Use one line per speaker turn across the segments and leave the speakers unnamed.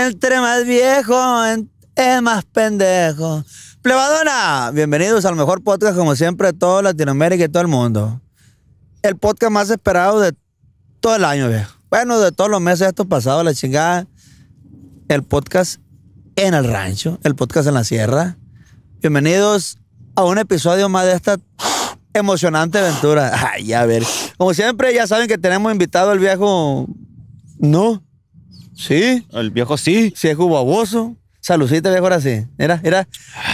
Entre más viejo, es más pendejo. Plebadona, bienvenidos al mejor podcast como siempre de toda Latinoamérica y todo el mundo. El podcast más esperado de todo el año, viejo. Bueno, de todos los meses estos pasados, la chingada. El podcast en el rancho, el podcast en la sierra. Bienvenidos a un episodio más de esta emocionante aventura. Ay, a ver. Como siempre, ya saben que tenemos invitado al viejo... No, Sí. El viejo sí. Si es cubaboso. Salucita, viejo, ahora sí. Mira, mira.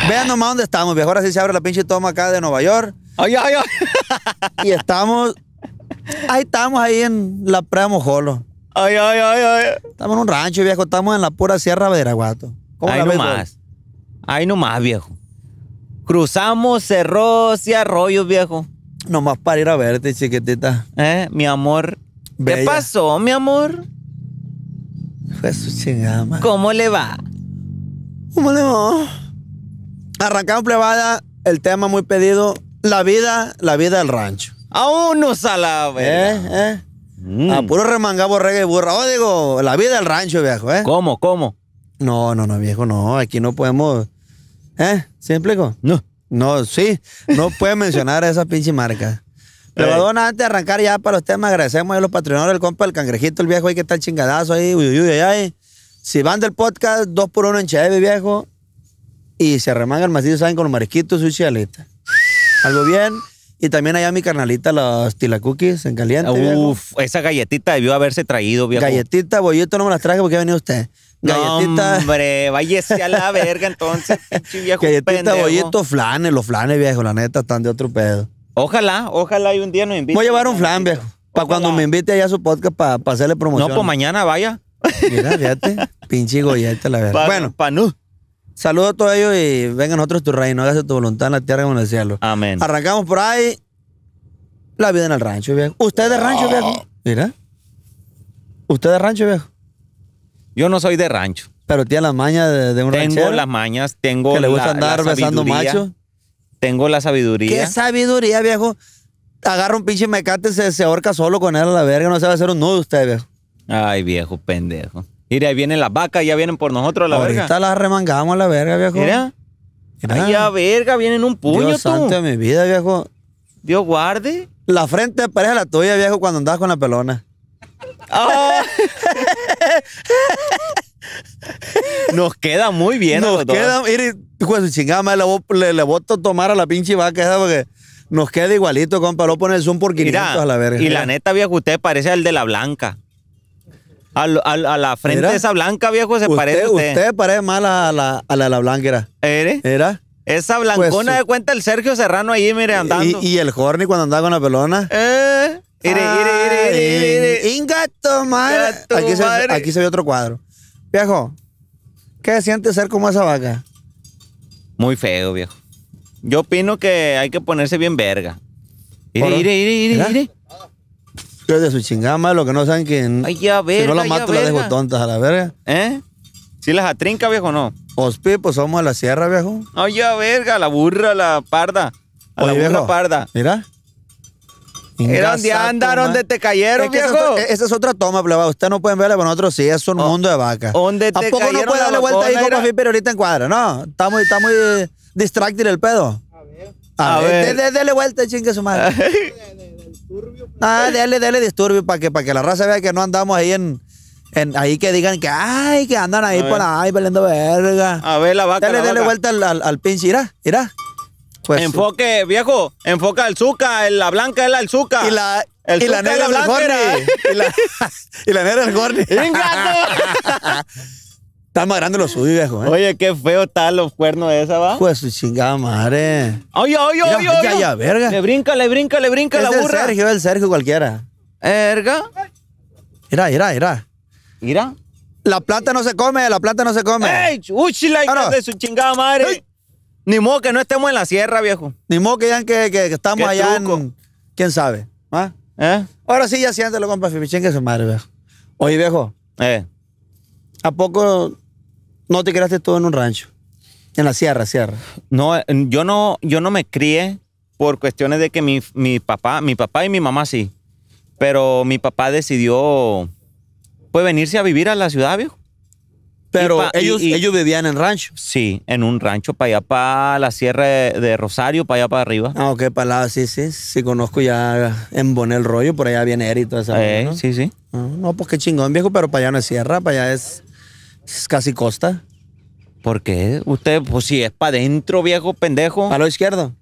Vean nomás dónde estamos, viejo. Ahora sí se abre la pinche toma acá de Nueva York. Ay, ay, ay. Y estamos. Ahí estamos, ahí en la Praia Mojolo. Ay, ay, ay, ay. Estamos en un rancho, viejo. Estamos en la pura Sierra Veraguato. ¿Cómo ahí nomás. Ahí nomás, viejo.
Cruzamos cerros y arroyos, viejo. Nomás para ir a verte, chiquitita. Eh, mi amor. ¿Qué pasó, mi amor? Fue su ¿Cómo le va?
¿Cómo le va? Arrancamos plebada, el tema muy pedido, la vida, la vida del rancho. Aún no sala, ¿Eh? ¿Eh? Mm. A puro reggae y burra. Oh, digo, la vida del rancho, viejo, ¿eh? ¿Cómo? ¿Cómo? No, no, no, viejo, no. Aquí no podemos. ¿Eh? ¿Sí No. No, sí. No puede mencionar esa pinche marca. Levadona, eh. antes de arrancar ya para los temas, agradecemos a los patrocinadores el compa, el cangrejito, el viejo ahí que está chingadazo ahí, uy, uy, uy, ay. Si van del podcast, dos por uno en Cheve, viejo. Y se arremangan el macizo, saben, con los marisquitos, su su Algo bien. Y también allá mi carnalita, los tilacuquis en caliente. Uf,
esa galletita debió haberse traído, viejo. Galletita,
bollito, no me las traje porque ha venido usted.
Galletita. hombre, váyese a la verga entonces,
pinche viejo. Galletita, bollito, flanes, los flanes, viejo, la neta, están de otro pedo. Ojalá, ojalá y un día nos invite. Voy a llevar un flan, viejo. Para cuando me invite allá a su podcast para hacerle promoción. No, pues mañana vaya. Mira, fíjate. pinche gollete, la verdad. Pa, bueno. no. Saludos a todos ellos y vengan otros tu reino. Hágase tu voluntad en la tierra como en el cielo. Amén. Arrancamos por ahí. La vida en el rancho, viejo. Usted es de rancho, viejo. Mira. Usted es de rancho, viejo. Yo no soy de rancho. Pero tiene las mañas de, un rancho. Tengo las mañas,
tengo. Que le gusta andar besando macho.
Tengo la sabiduría. ¿Qué sabiduría, viejo? Agarra un pinche mecate, se, se ahorca solo con él a la verga, no sabe hacer un nudo usted, viejo.
Ay, viejo pendejo. Mira, ahí vienen las vacas, ya vienen por nosotros a la verga. Ahorita las
remangamos a la verga, viejo. Mira. Ay, ya,
verga, vienen un
puño, Dios santo de mi vida, viejo. Dios guarde. La frente parece la tuya, viejo, cuando andas con la pelona. Oh. Nos queda muy bien. Nos queda, mire, pues su chingada madre, le, le, le, voto tomar a la pinche vaca esa porque nos queda igualito, compa. Lo pones el Zoom por 500 Mira, a la verga. Y la neta,
viejo, usted parece al de la blanca. a la frente de esa blanca, viejo, se parece a usted. Usted
parece más a la, a la, blanquera blanca. ¿Eres? ¿Era? Esa pues, blancona de cuenta el Sergio Serrano ahí, mire, andando. Y, y el Horny cuando andaba con la pelona. Eh...
Ire, ire, ire,
ire, Ingato, madre. Aquí, Se, aquí se ve otro cuadro. Viejo, ¿qué siente ser como esa vaca?
Muy feo, viejo. Yo opino que hay que ponerse bien verga. Ire, ire, ire,
ire, ire. de su chingama, lo que no saben que. Ay, ya verga, Si no la mato, la dejo tontas a la verga. ¿Eh? ¿Si las atrinca, viejo, no? Pues, pues somos a la sierra, viejo.
Ay, ya verga, la burra, la parda. A la burra parda.
Mira. Era donde andan, donde te cayeron, viejo. Esa, es otra toma, pleba. Ustedes no pueden verla, pero nosotros sí, es un oh, mundo de vaca. ¿Dónde te ¿A poco no puede darle vuelta ahí como a pero ahorita en cuadra? No, está muy, está muy eh, el pedo. A ver. A, ver, Dele Dale vuelta, chingue su madre. ah, dale, dale disturbio para que, que la raza vea que no andamos ahí en... ahí que digan que, ay, que andan ahí por ahí peleando verga. A ver, la vaca. Dale, dale vuelta al, al, al pinche, irá, irá.
Pues. enfoque, viejo, enfoca al Zuca, la blanca es la Zuca. Y la, y la negra es la el y, la, y
la negra es el Gorni. Está más grande los suyos, viejo. ¿eh?
Oye, qué feo están los cuernos de esa, va.
Pues su chingada madre.
Oye, oye, oye, oye. Ya, ya, verga. Le brinca, le brinca, le brinca la burra. El
Sergio, el Sergio cualquiera. Erga. Mira, mira, mira. Mira. La plata no se come, la plata no se come. ¡Ey! ¡Uchila, de su chingada madre! Ni modo que no estemos en la sierra, viejo. Ni modo que digan que, estamos allá en... ¿Quién sabe? ¿ah? ¿Eh? Ahora sí, ya siéntelo, compa Fifichín, que su madre, viejo. Oye, viejo. Eh. ¿A poco no te creaste todo en un rancho? En la sierra, sierra. No, yo no,
yo no me crié por cuestiones de que mi, papá, mi papá y mi mamá sí. Pero mi papá decidió, pues, venirse a vivir a la ciudad, viejo.
Pero ellos, ellos vivían en rancho. Sí, en un
rancho, para allá, para la sierra de,
Rosario, para allá, para arriba. Ah, ok, para allá, sí, sí, sí, conozco ya en Bonel Rollo, por allá viene Eri y toda esa. Eh, sí, sí. Ah, no, pues qué chingón, viejo, pero para allá no es sierra, para allá es, es casi costa.
¿Por qué? Usted, pues si es para adentro, viejo
pendejo. ¿A lo izquierdo?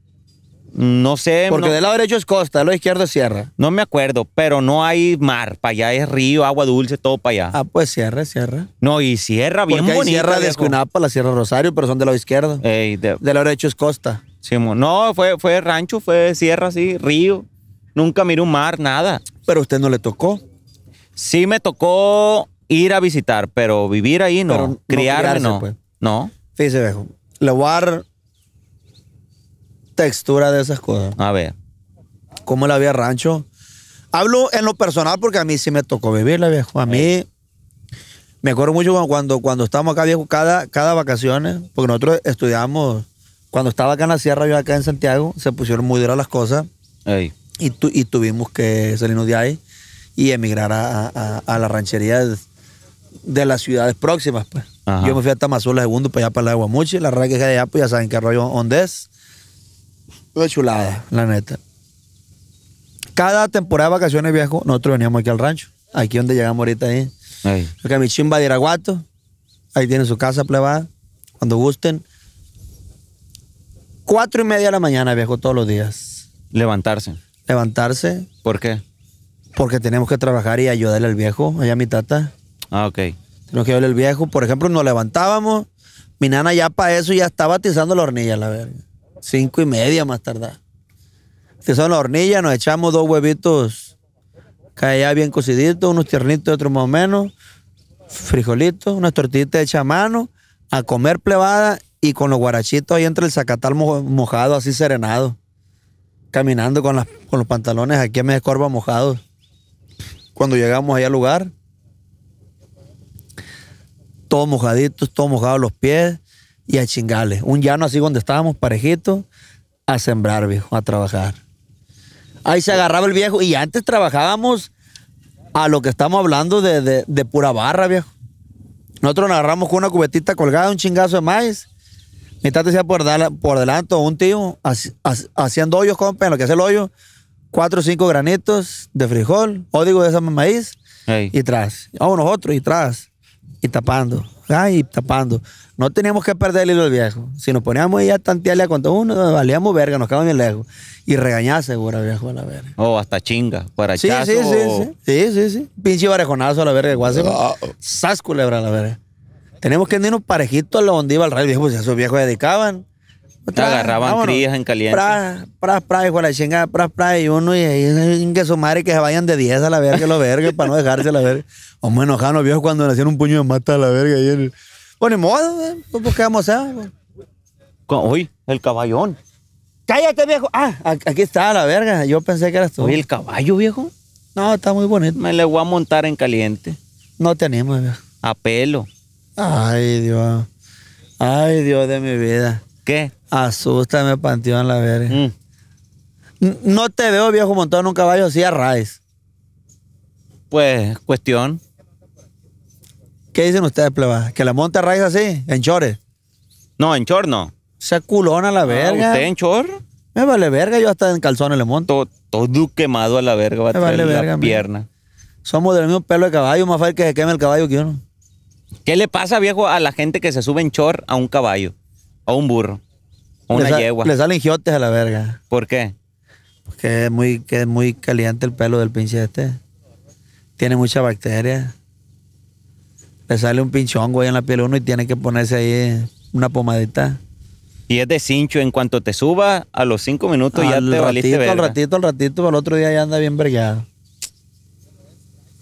No sé. Porque del lado
derecho es costa, del lado izquierdo es sierra.
No me acuerdo, pero no hay mar. Para allá es río, agua dulce, todo para allá.
Ah, pues sierra, sierra.
No, y sierra bien Porque hay Sierra de Escunapa,
la Sierra Rosario, pero son del lado izquierdo. de... Del lado derecho es costa. Sí, no,
fue, fue rancho, fue sierra, sí, río. Nunca miré un mar, nada. Pero
a usted no le tocó.
Sí me tocó ir a visitar, pero vivir ahí no. Criar no criarme no. Pues.
No. Fíjese, viejo. ve, textura de esas cosas. A ver. ¿Cómo la había rancho? Hablo en lo personal porque a mí sí me tocó vivirla, viejo. A mí eh. me acuerdo mucho cuando, cuando estábamos acá, viejo, cada, cada vacaciones, porque nosotros estudiamos, cuando estaba acá en la sierra, yo acá en Santiago, se pusieron muy duras las cosas. Y, y tuvimos que salirnos de ahí y emigrar a, a, la ranchería de, de, las ciudades próximas. Pues. Yo me fui a Tamazula segundo, para allá para la Guamuchi, la que de allá, pues ya saben qué rollo ondes de chulada, la neta. Cada temporada de vacaciones, viejo, nosotros veníamos aquí al rancho. Aquí donde llegamos ahorita ahí. porque mi chimba de Iraguato. Ahí tiene su casa plebada. Cuando gusten. Cuatro y media de la mañana, viejo, todos los días.
Levantarse.
Levantarse. ¿Por qué? Porque tenemos que trabajar y ayudarle al viejo, allá mi tata. Ah, ok. Tenemos que ayudarle al viejo. Por ejemplo, nos levantábamos. Mi nana ya para eso ya estaba atizando la hornilla, la verga. Cinco y media más tardar. Se son las hornillas, nos echamos dos huevitos allá bien cociditos, unos tiernitos otros más o menos, frijolitos, unas tortillitas hechas a mano, a comer plebada y con los guarachitos ahí entre el zacatal mojado, así serenado. Caminando con, con los pantalones aquí a medias mojado. mojados. Cuando llegamos allá al lugar, todos mojaditos, todos mojados los pies, y a chingarle. Un llano así donde estábamos parejitos, a sembrar, viejo, a trabajar. Ahí se agarraba el viejo y antes trabajábamos a lo que estamos hablando de, pura barra, viejo. Nosotros nos agarramos con una cubetita colgada, un chingazo de maíz. Mi tata decía por, por delante un tío haciendo hoyos, compa, en lo que hace el hoyo, cuatro o cinco granitos de frijol, o digo de esa maíz, y tras. Vamos nosotros, y tras. Y tapando. y tapando. No teníamos que perder el hilo el viejo. Si nos poníamos ahí a tantearle a cuanto uno, nos valíamos verga, nos en bien lejos. Y regañaba seguro viejo a la verga. O oh, hasta chinga, para sí, sí, sí, sí, sí, sí, sí. Pinche barejonazo a la verga de Guasimo. Ah, ah. a la verga. Tenemos que irnos parejitos a la donde iba el rayo viejo, pues, esos viejos dedicaban. agarraban vámonos. crías en caliente. Pras, pras, pras, hijo la chingada, pras, y uno, y, ahí, que su madre que se vayan de 10 a la verga, los verga, para no dejarse a la verga. Hombre, enojaban los viejos cuando le un puño de mata a la verga. Y el, bueno, ni modo, ¿eh? Pues, pues, ¿qué vamos a Uy, el caballón. Cállate, viejo. Ah, aquí está la verga. Yo pensé que eras tú. Oye, el caballo, viejo. No, está muy bonito. Me le voy a montar en caliente. No te animo, viejo.
A pelo.
Ay, Dios. Ay, Dios de mi vida. ¿Qué? Asústame, panteón, la verga. Mm. No te veo, viejo, montado en un caballo así a raíz. Pues, cuestión. ¿Qué dicen ustedes, pleba? ¿Que la monta raíz así? ¿En chores? No, en chor no. Se culona la ah, verga. ¿Usted en chor? Me vale verga, yo hasta en calzones le monto. Todo, quemado a la verga, va a vale la pierna. Somos del mismo pelo de caballo, más fácil que se queme el caballo que uno. ¿Qué le pasa,
viejo, a la gente que se sube en chor a un caballo, a un burro, a una yegua? Le
salen giotes a la verga. ¿Por qué? Porque es muy, que muy caliente el pelo del pinche este. Tiene mucha bacteria le sale un pinchón güey, en la piel uno y tiene que ponerse ahí una pomadita.
Y es de cincho, en cuanto te suba, a los cinco minutos ya te ratito, valiste Al ratito,
al ratito, pero el otro día ya anda bien vergueado.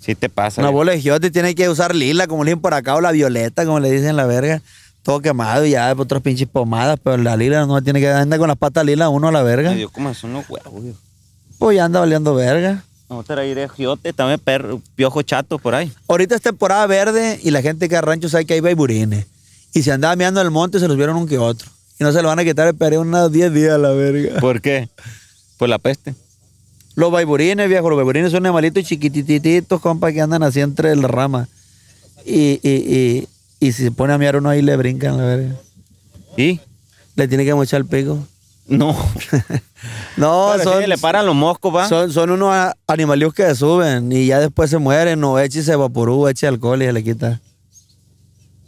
Sí te pasa. Una
bola de te tiene que usar lila, como le dicen por acá, o la violeta, como le dicen la verga. Todo quemado y ya otras pinches pomadas, pero la lila no tiene que andar con las patas lila uno a la verga. Me
como son los huevos,
Pues ya anda valiendo verga
ahí de giote, también perro, piojo chato por ahí.
Ahorita es temporada verde y la gente que a rancho sabe que hay baiburines. Y se andaba mirando el monte se los vieron un que otro. Y no se lo van a quitar, esperé unos 10 días a la verga. ¿Por qué? Por la peste. Los baiburines, viejo, los baiburines son animalitos chiquitititos, compa, que andan así entre las ramas. Y, y, y, si se pone a mirar uno ahí, le brincan, la verga. ¿Y? Le tiene que mochar el pico. No. no, son, le
paran los moscos, va.
Son, unos animalios que suben y ya después se mueren, o eche y se evaporó, eche alcohol y se le quita.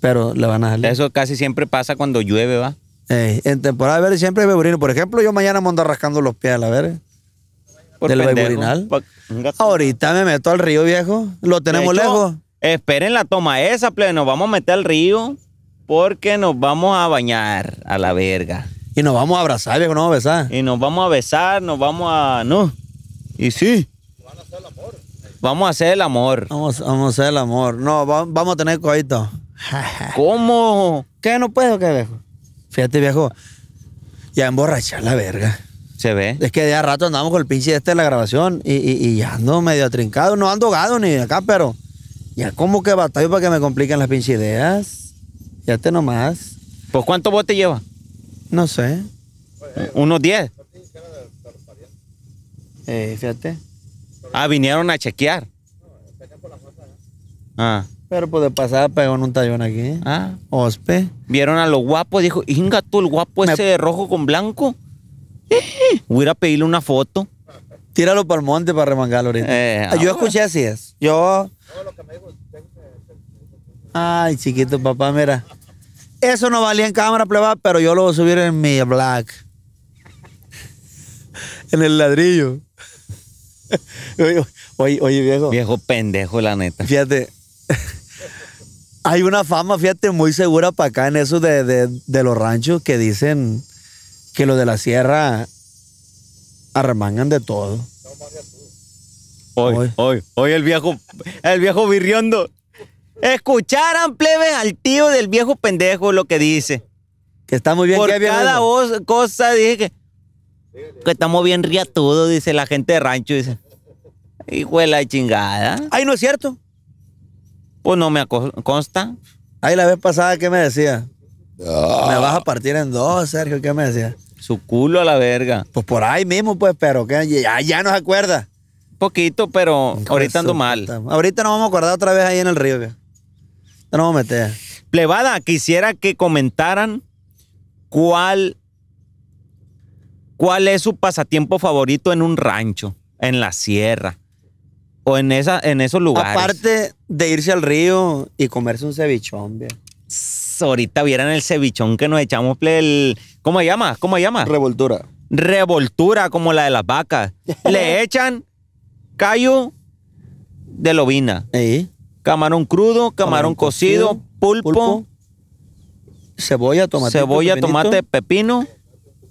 Pero le van a darle
Eso casi siempre pasa cuando llueve, va.
en temporada de verde siempre hay beburino. Por ejemplo, yo mañana me ando rascando los pies a la verga. Del beburinal. Ahorita me meto al río, viejo. Lo tenemos lejos.
Esperen la toma esa, pleno. Nos vamos a meter al río porque nos vamos a bañar a la verga.
Y nos vamos a abrazar, viejo, nos vamos a
besar. Y nos vamos a besar, nos vamos a. No. Y sí. Vamos a hacer el
amor. Vamos a hacer el amor. Vamos, a hacer el amor. No, vamos a tener coito. ¿Cómo? ¿Qué no puedo, qué viejo? Fíjate, viejo. Ya emborrachar la verga. Se ve. Es que de a rato andamos con el pinche este en la grabación y, ya ando medio trincado, No ando gado ni de acá, pero ya cómo que batallo para que me compliquen las pinche ideas. Ya te nomás. Pues, vos te lleva? No sé. Unos 10. Eh, fíjate. Ah, vinieron a chequear. Ah. Pero pues de pasada pegó en un tallón aquí. Ah. Ospe.
Vieron a los guapos, dijo, inga tú, el guapo ese de rojo con blanco.
Voy a pedirle una foto. Tíralo para el monte para remangarlo ahorita. Eh, eh, ah, yo escuché así es. Yo. Ay, chiquito papá, mira. Eso no valía en cámara, plebada, pero yo lo voy a subir en mi black. en el ladrillo. oye, oye, viejo. Viejo pendejo, la neta. Fíjate. Hay una fama, fíjate, muy segura para acá en eso de, los ranchos que dicen que los de la sierra arremangan de todo.
Hoy, hoy, hoy el viejo, el viejo virriondo. Escucharan, plebe al tío del viejo pendejo lo que dice. Que está muy bien. Por cada cosa dije que, estamos bien riatudos, dice la gente de rancho, dice. Hijo de la chingada.
Ay, no es cierto.
Pues no me consta.
Ay, la vez pasada, ¿qué me decía? Ah. Me vas a partir en dos, Sergio, ¿qué me decía? Su culo a la verga. Pues por ahí mismo, pues, pero que ya, no se acuerda. Poquito, pero ahorita ando mal. Ahorita nos vamos a acordar otra vez ahí en el río. No me a meter. Plebada,
quisiera que comentaran cuál, cuál es su pasatiempo favorito en un rancho, en la sierra o en, esa, en esos lugares.
Aparte de irse al río y comerse un cevichón, bien.
Ahorita vieran el cevichón que nos echamos, el, ¿cómo se llama? ¿Cómo se llama? Revoltura. Revoltura, como la de las vacas. Le echan callo de lobina. ¿Eh? Camarón crudo, camarón, cocido,
pulpo, cebolla, tomate, cebolla, tomate,
pepino,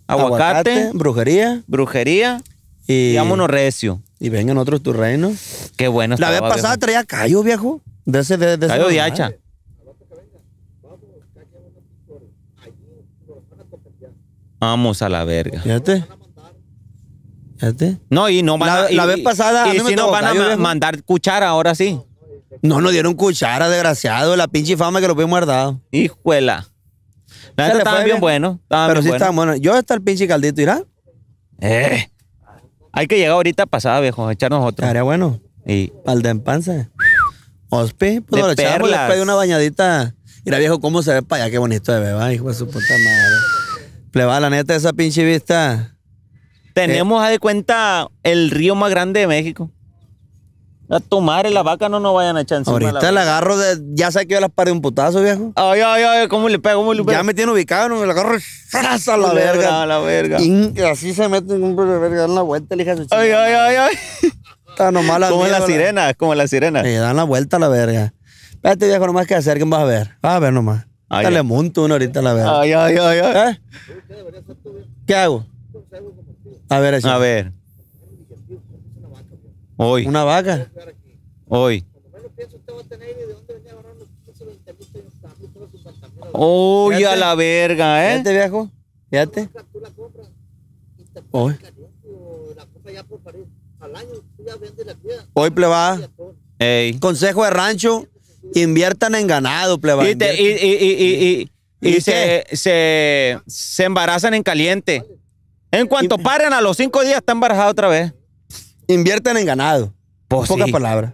aguacate, brujería, brujería y vámonos recio. Y vengan otros tu reino. Qué
bueno. La vez pasada traía callo, viejo.
De ese, de, de callo de hacha.
Vamos a la verga. Fíjate.
Fíjate. No, y no van la, a, la vez pasada. Y, si no van a mandar cuchara ahora sí. No nos dieron cuchara, desgraciado. La pinche fama que lo pudimos guardado. Hijuela. La estaba bien bueno. pero bien sí bueno. estaban buenos. Yo hasta el pinche caldito, irá.
Eh. Hay que llegar ahorita pasada, viejo, a echarnos otro. Estaría bueno. Y.
pal de empanza. Ospi, pues de lo echamos después de una bañadita. Mira, viejo, cómo se ve para allá. Qué bonito de bebé, hijo de su puta madre. Pleba, la neta, esa pinche vista. Tenemos, eh. a de cuenta, el río más grande de México.
A tu madre, la vaca no nos vayan a echar encima. Ahorita la,
agarro de. Ya sé que yo las paré un putazo, viejo.
Ay, ay, ay, ¿cómo le pego? ¿Cómo le pego? Ya me tiene ubicado, no me la agarro. ¡A la verga! A la verga.
así se mete un de verga, dan la vuelta, le Ay, ay, ay, Está nomás la Como en la sirena, como la sirena. Le eh, dan la vuelta a la verga. Espérate, viejo, nomás que acerquen, vas a ver. Vas a ver nomás. Ay, Dale monto uno ahorita a la verga. Ay, ay, ay, ay. ¿Eh? ¿Qué hago? A ver, A ver. Hoy. Una vaca. Hoy.
Uy, a la verga, ¿eh? Este viejo.
Fíjate. Hoy. Hoy pleba. Pues. Consejo de rancho, inviertan en ganado, pleba.
Y, se, se, se, embarazan en caliente. En cuanto paren a los cinco días, está embarazada otra vez invierten en ganado. poca oh, Pocas palabras.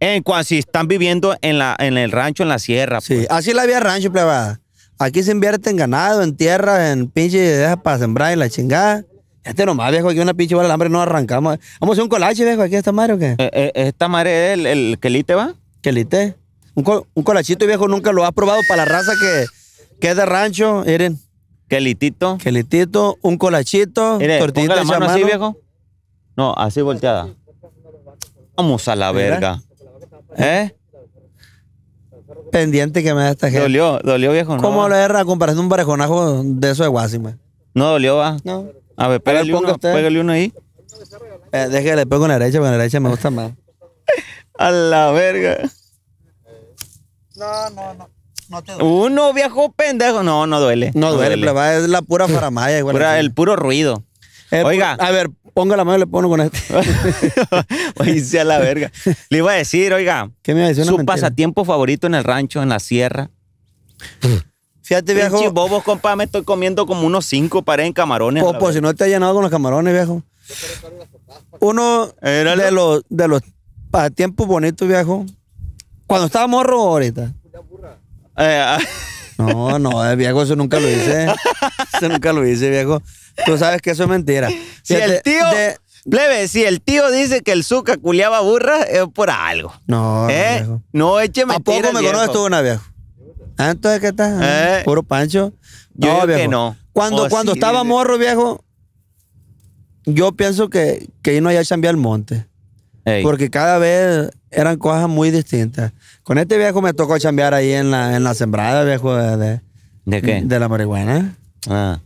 En cuanto si están viviendo en, la, en el rancho, en la sierra. Sí, pues.
así la había rancho, plebada. Aquí se invierte en ganado, en tierra, en pinche deja para sembrar y la chingada. Este nomás, viejo, aquí una pinche bola de hambre no arrancamos. Vamos a hacer un colache, viejo, aquí esta madre o qué? Eh, eh, esta madre es el, quelite, ¿va? Quelite. Un, un, colachito viejo nunca lo ha probado para la raza que, que es de rancho, miren. Quelitito. Quelitito, un colachito, Mire, tortillita así, viejo.
No, así volteada. Vamos a la verga.
¿Eh? Pendiente que me da esta gente.
Dolió, dolió viejo, ¿no? ¿Cómo lo
erra comparando un parejonajo de eso de Guasima?
No dolió, va. No. A
ver, pégale, uno, pégale uno ahí. Eh, déjale, pego en la derecha, en la derecha me gusta más. a la verga. No, no, no. No te duele.
Uno viejo pendejo. No, no duele. No, duele, es la pura faramaya. Igual pura, el puro ruido.
Eh, pues, oiga. A ver, ponga la mano y le pongo con esto.
Oye, a la verga. Le iba a decir, oiga. ¿Qué
me Su pasatiempo
favorito en el rancho, en la sierra.
Fíjate, viejo.
bobos, compa, me estoy comiendo como unos cinco pares en camarones. Oh, pues, si no
te has llenado con los camarones, viejo. Uno Era de los, de los pasatiempos bonitos, viejo. Cuando estaba morro ahorita. Eh, ah. no, no, eh, viejo, eso nunca lo hice. Eso nunca lo hice, viejo. Tú sabes que eso es mentira. Si el
tío. si el tío dice que el Zuca culiaba burra, es
por algo. No, no, ¿Eh? no eche ¿A poco me conoces tú una viejo? Ah, entonces, ¿qué estás ¿Eh? ah, Puro Pancho. Yo que no. Cuando, oh, cuando estaba morro, viejo, yo pienso que, que no allá cambiar el monte. Porque cada vez eran cosas muy distintas. Con este viejo me tocó chambear ahí en la, en la sembrada, viejo. ¿De, de, ¿De qué? De la marihuana.
Ah.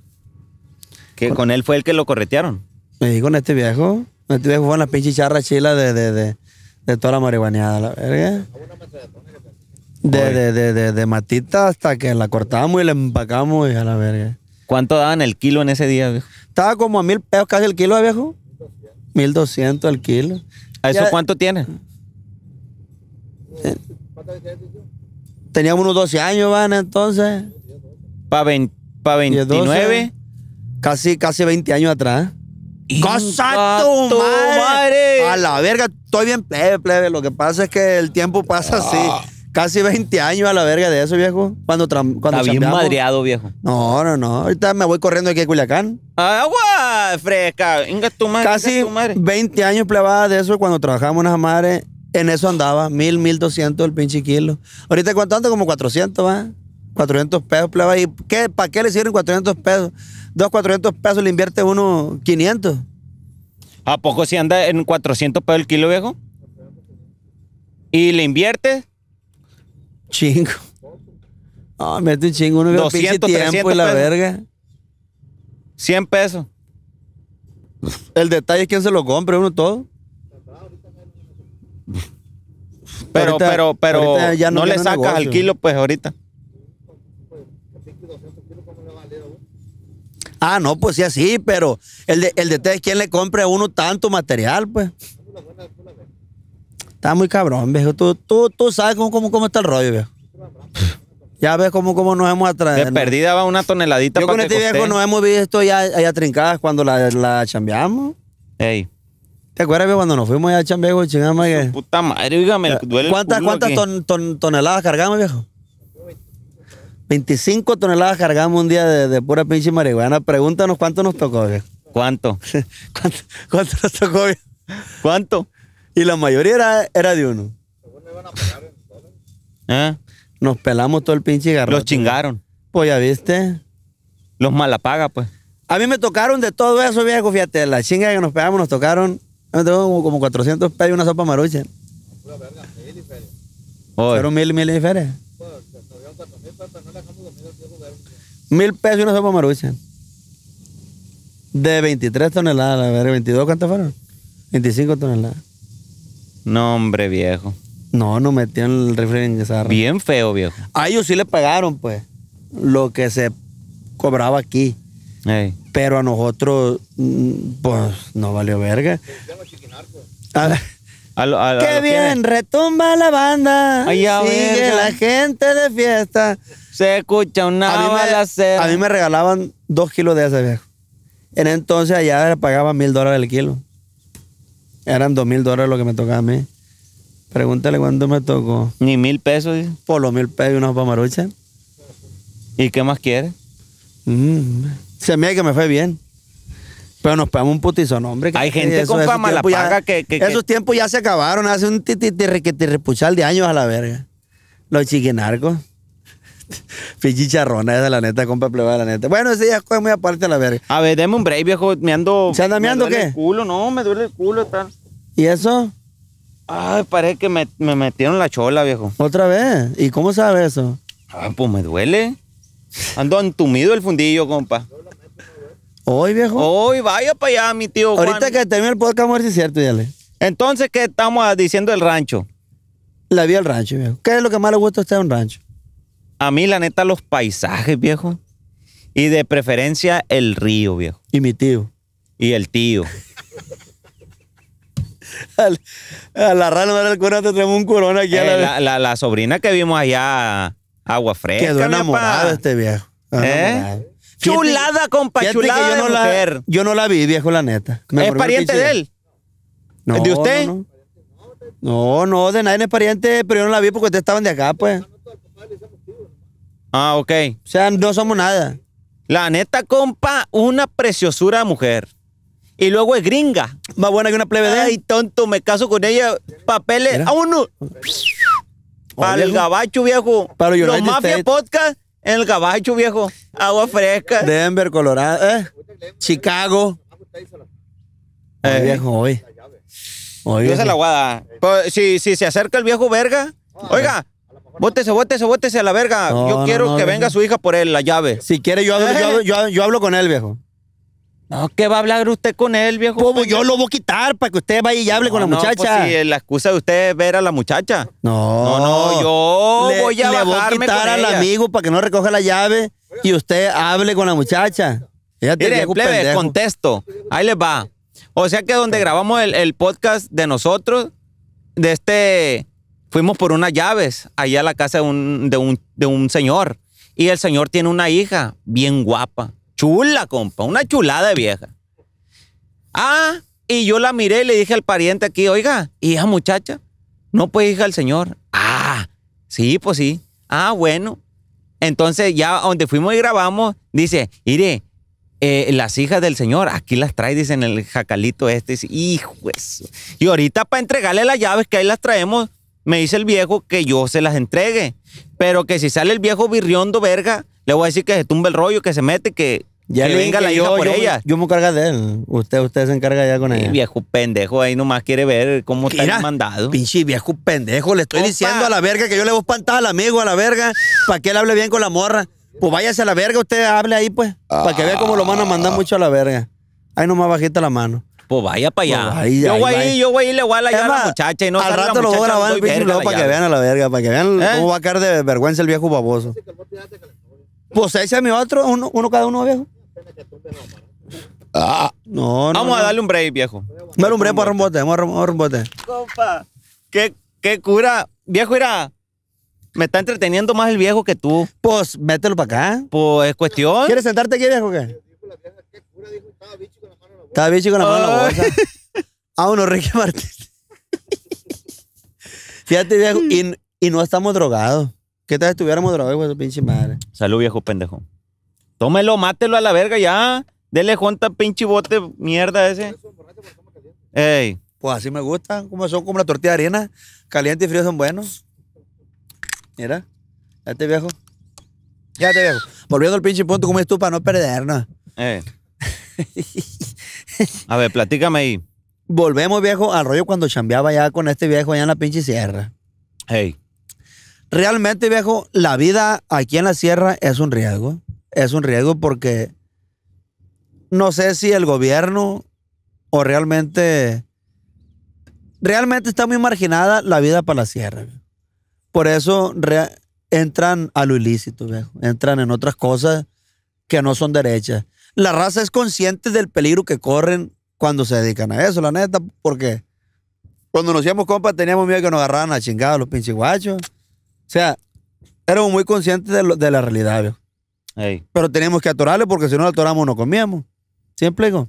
Que con, él fue el que lo corretearon.
Me dijo con este viejo. Este viejo fue una pinche charra chila de, de, toda la marihuaneada, la verga. De, de, de, de, matita hasta que la cortamos y la empacamos y a la verga. ¿Cuánto daban el kilo en ese día, viejo? Estaba como a mil pesos casi el kilo, viejo. 1200 el kilo. ¿A eso cuánto tiene? Eh, teníamos unos 12 años, van, entonces. Para pa 29 casi, casi 20 años atrás. ¡Cosa tu madre! A la verga, estoy bien plebe, plebe. Lo que pasa es que el tiempo pasa así. Ah. Casi 20 años a la verga de eso, viejo. Cuando, cuando Está bien madreado, viejo. No, no, no. Ahorita me voy corriendo aquí a Culiacán. ¡Agua
fresca! ¡Inga tu madre. Casi
20 años plebada de eso cuando trabajamos las madres. En eso andaba. Mil, mil doscientos el pinche kilo. Ahorita, ¿cuánto anda? Como 400, ¿va? 400 pesos, plebada. ¿Y qué, para qué le sirven 400 pesos? dos 400 pesos le invierte uno 500.
¿A poco si anda en 400 pesos el kilo, viejo? ¿Y le invierte?
Chingo. Ah, no, mete un chingo, uno 200, tiempo 300 la verga. 100 pesos. El detalle es quién se lo compre, uno todo. Pero, pero, pero, ya no, le sacas al kilo, pues ahorita. Ah, no, pues sí, así, pero el de, el de ustedes, ¿quién le compre a uno tanto material, pues? Está muy cabrón, viejo. Tú, tú, sabes cómo, cómo, está el rollo, viejo. Ya ves cómo, cómo nos hemos atraído. De
perdida va una toneladita Yo con este viejo nos
hemos visto ya, allá trincadas cuando la, la chambeamos. Ey. ¿Te acuerdas viejo, cuando nos fuimos allá a chambear, chingada Puta madre, dígame, duele ¿Cuántas, cuántas toneladas cargamos, viejo? 25 toneladas cargamos un día de, pura pinche marihuana. Pregúntanos cuánto nos tocó. ¿Cuánto? ¿Cuánto, nos tocó? ¿Cuánto? Y la mayoría era, de uno. ¿Eh? Nos pelamos todo el pinche garrote. Los chingaron. Pues ya viste. Los
malapaga, pues.
A mí me tocaron de todo eso, viejo, fíjate. La chinga que nos pegamos nos tocaron. Me tocó como, 400 pesos y una sopa marucha. Fueron mil, mil y feria. Mil pesos y una sopa De 23 toneladas, la ¿22 cuántas fueron? 25 toneladas.
No, hombre, viejo.
No, no metieron el rifle Bien feo, viejo. A ellos sí le pagaron, pues, lo que se cobraba aquí. Pero a nosotros, mm, pues, no valió verga. ¡Qué bien! retumba la banda. sigue la gente de fiesta. Se escucha una a A mí me regalaban dos kilos de ese viejo. En entonces allá le pagaban mil dólares el kilo. Eran dos mil dólares lo que me tocaba a mí. Pregúntale cuánto me tocó. Ni mil pesos. Por los mil pesos y unos pamaruchas. ¿Y qué más quieres? Mm, se me que me fue bien. Pero nos pegamos un putizón, hombre. Hay gente eso, con fama que, Esos tiempos ya se acabaron hace un repuchal de años a la verga. Los chiquinarcos. Pichicharrona, esa la neta, compa plebada, la neta. Bueno, ese ya es muy aparte a la verga. A ver, deme un break, viejo. Me ando. ¿Se anda meando me duele qué? El
culo, no, me duele el culo tal. ¿Y eso? Ay, parece que me, me metieron la chola, viejo.
¿Otra vez? ¿Y cómo sabe eso?
Ah, pues me duele. Ando entumido el fundillo, compa. Hoy, viejo. Hoy, vaya para allá, mi tío. Ahorita que termine el podcast, vamos si es cierto, dale. Entonces, ¿qué estamos diciendo del rancho? La vi al rancho, viejo. ¿Qué es lo que más le gusta a usted en un rancho? A mí, la neta, los paisajes, viejo. Y de preferencia, el río, viejo. Y mi tío. Y el tío.
a la rana la corona te traemos un corona aquí. Eh,
la, sobrina que vimos allá, agua fresca. Quedó enamorada
este viejo. ¿Eh? Chulada, compa, chulada yo no la- yo no la vi, viejo, la neta. ¿Es pariente de él? ¿De usted? No, no. de nadie es pariente, pero yo no la vi porque ustedes estaban de acá, pues. Ah,
ok. sea, no somos nada. La neta, compa, una preciosura mujer. Y luego es gringa. Más buena que una plebe de Ay, tonto, me caso con ella. Papeles. ¡A uno! Para el
gabacho, viejo. Para los mafias Podcast en el Gabacho, viejo. Agua fresca. Denver, Colorado. ¿eh? Chicago. Eh. viejo, hoy. hoy es la
guada. Pues, si, se acerca el viejo verga. Oiga, Bótese, bótese, bótese a la verga. yo quiero que venga su hija por él, la llave. Si
quiere, yo eh. yo, yo hablo, con él, viejo. No, ¿qué va a hablar usted con él, viejo? ¿Cómo pues, pues, yo lo voy a quitar para que usted vaya y hable con la no, pues, muchacha? Pues, si
la excusa de usted es
ver a la muchacha. No, no, no yo voy a quitar al amigo para que no recoja la llave y usted hable con la muchacha. Mire, contesto.
Ahí les va. O sea que donde grabamos el, podcast de nosotros, de este, fuimos por unas llaves allá a la casa de un, de un, de un señor. Y el señor tiene una hija bien guapa Chula, compa, una chulada vieja. Ah, y yo la miré y le dije al pariente aquí, oiga, hija, muchacha? No, puede hija al señor. Ah, sí, pues sí. Ah, bueno. Entonces ya donde fuimos y grabamos, dice, iré, eh, las hijas del señor, aquí las trae, dicen el jacalito este. Dice, Hijo eso. Y ahorita para entregarle las llaves que ahí las traemos, me dice el viejo que yo se las entregue. Pero que si sale el viejo virriondo verga, le voy a decir que se tumbe el rollo, que se mete, que ya le venga la hija yo, por ella.
Yo me encargo de él. Usted, usted se encarga ya con él El viejo pendejo ahí nomás quiere ver cómo está el mandado. Pinche viejo pendejo, le estoy diciendo a la verga que yo le voy a espantar al amigo a la verga para que él hable bien con la morra. Pues váyase a la verga, usted hable ahí pues, para que vea cómo lo van a mandar mucho a la verga. Ahí nomás bajita la mano.
Pues vaya para allá. Pues yo voy ahí, yo voy ahí, le voy a la, a la muchacha y no Al rato lo voy a grabar el pinche para que vean a la
verga, para que vean ¿Eh? cómo va a caer de vergüenza el viejo baboso. Pues ese es mi otro, uno, uno cada uno viejo. Ah. No, Vamos a darle un break, viejo. Dale un break para un bote, vamos a un bote. Compa, qué,
qué cura. Viejo, mira Me está entreteniendo más el viejo que tú. Pues, mételo para acá. Pues, es cuestión.
¿Quieres sentarte aquí, viejo, o qué? Estaba bicho con la mano en la bolsa. Ah, uno, Ricky Martínez. Fíjate, viejo, y, y, no estamos drogados. ¿Qué tal estuviéramos drogados, güey, pinche madre?
Salud, viejo pendejo. Tómelo, mátelo a la verga ya. Dele junta pinche bote
mierda ese. Ey. Pues así me gusta. como son como la tortilla de harina. Caliente y frío son buenos. Mira, ya viejo. Ya te viejo. Volviendo al pinche punto, es tú para no perdernos. Eh. a ver, platícame ahí. Volvemos, viejo, al rollo cuando chambeaba ya con este viejo allá en la pinche sierra. Hey. Realmente, viejo, la vida aquí en la sierra es un riesgo es un riesgo porque no sé si el gobierno o realmente realmente está muy marginada la vida para la sierra. Por eso entran a lo ilícito, viejo. entran en otras cosas que no son derechas. La raza es consciente del peligro que corren cuando se dedican a eso, la neta, porque cuando nos íbamos compas teníamos miedo que nos agarraran a chingados los pinches guachos. O sea, éramos muy conscientes de, de la realidad, viejo. Pero tenemos que atorarle porque si no atoramos no comíamos. Siempre digo.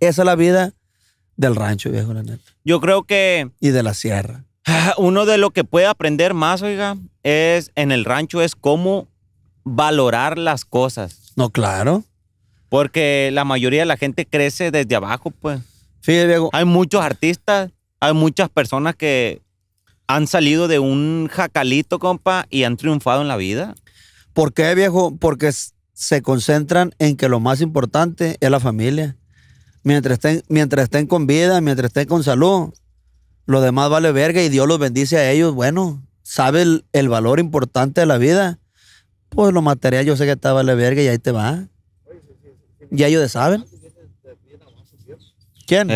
Esa es la vida del rancho, viejo, la Yo creo que... Y de la sierra.
Ah, uno de lo que puede aprender más, oiga, es en el rancho es cómo valorar las cosas.
No, claro.
Porque la mayoría de la gente crece desde abajo, pues. Sí, viejo. Hay muchos artistas, hay muchas personas que han salido de un jacalito, compa, y han triunfado en la vida.
¿Por qué, viejo? Porque se concentran en que lo más importante es la familia. Mientras estén, mientras estén con vida, mientras estén con salud, lo demás vale verga y Dios los bendice a ellos. Bueno, sabe el, valor importante de la vida. Pues lo material yo sé que está vale verga y ahí te va. Ya ellos saben.
¿Quién?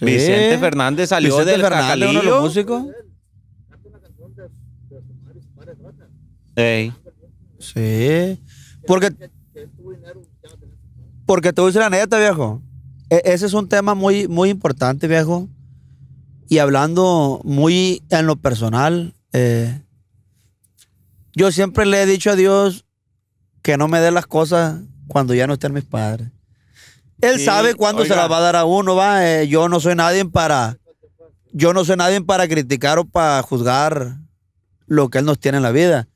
Vicente Fernández salió Vicente Fernández,
uno de los músicos. Sí, Sí. Porque, porque te voy a decir la neta, viejo. E, ese es un tema muy, muy importante, viejo. Y hablando muy en lo personal, eh, yo siempre le he dicho a Dios que no me dé las cosas cuando ya no estén mis padres. Él sabe cuándo se las va a dar a uno, va. Eh, yo no soy nadie para. Yo no soy nadie para criticar o para juzgar lo que Él nos tiene en la vida.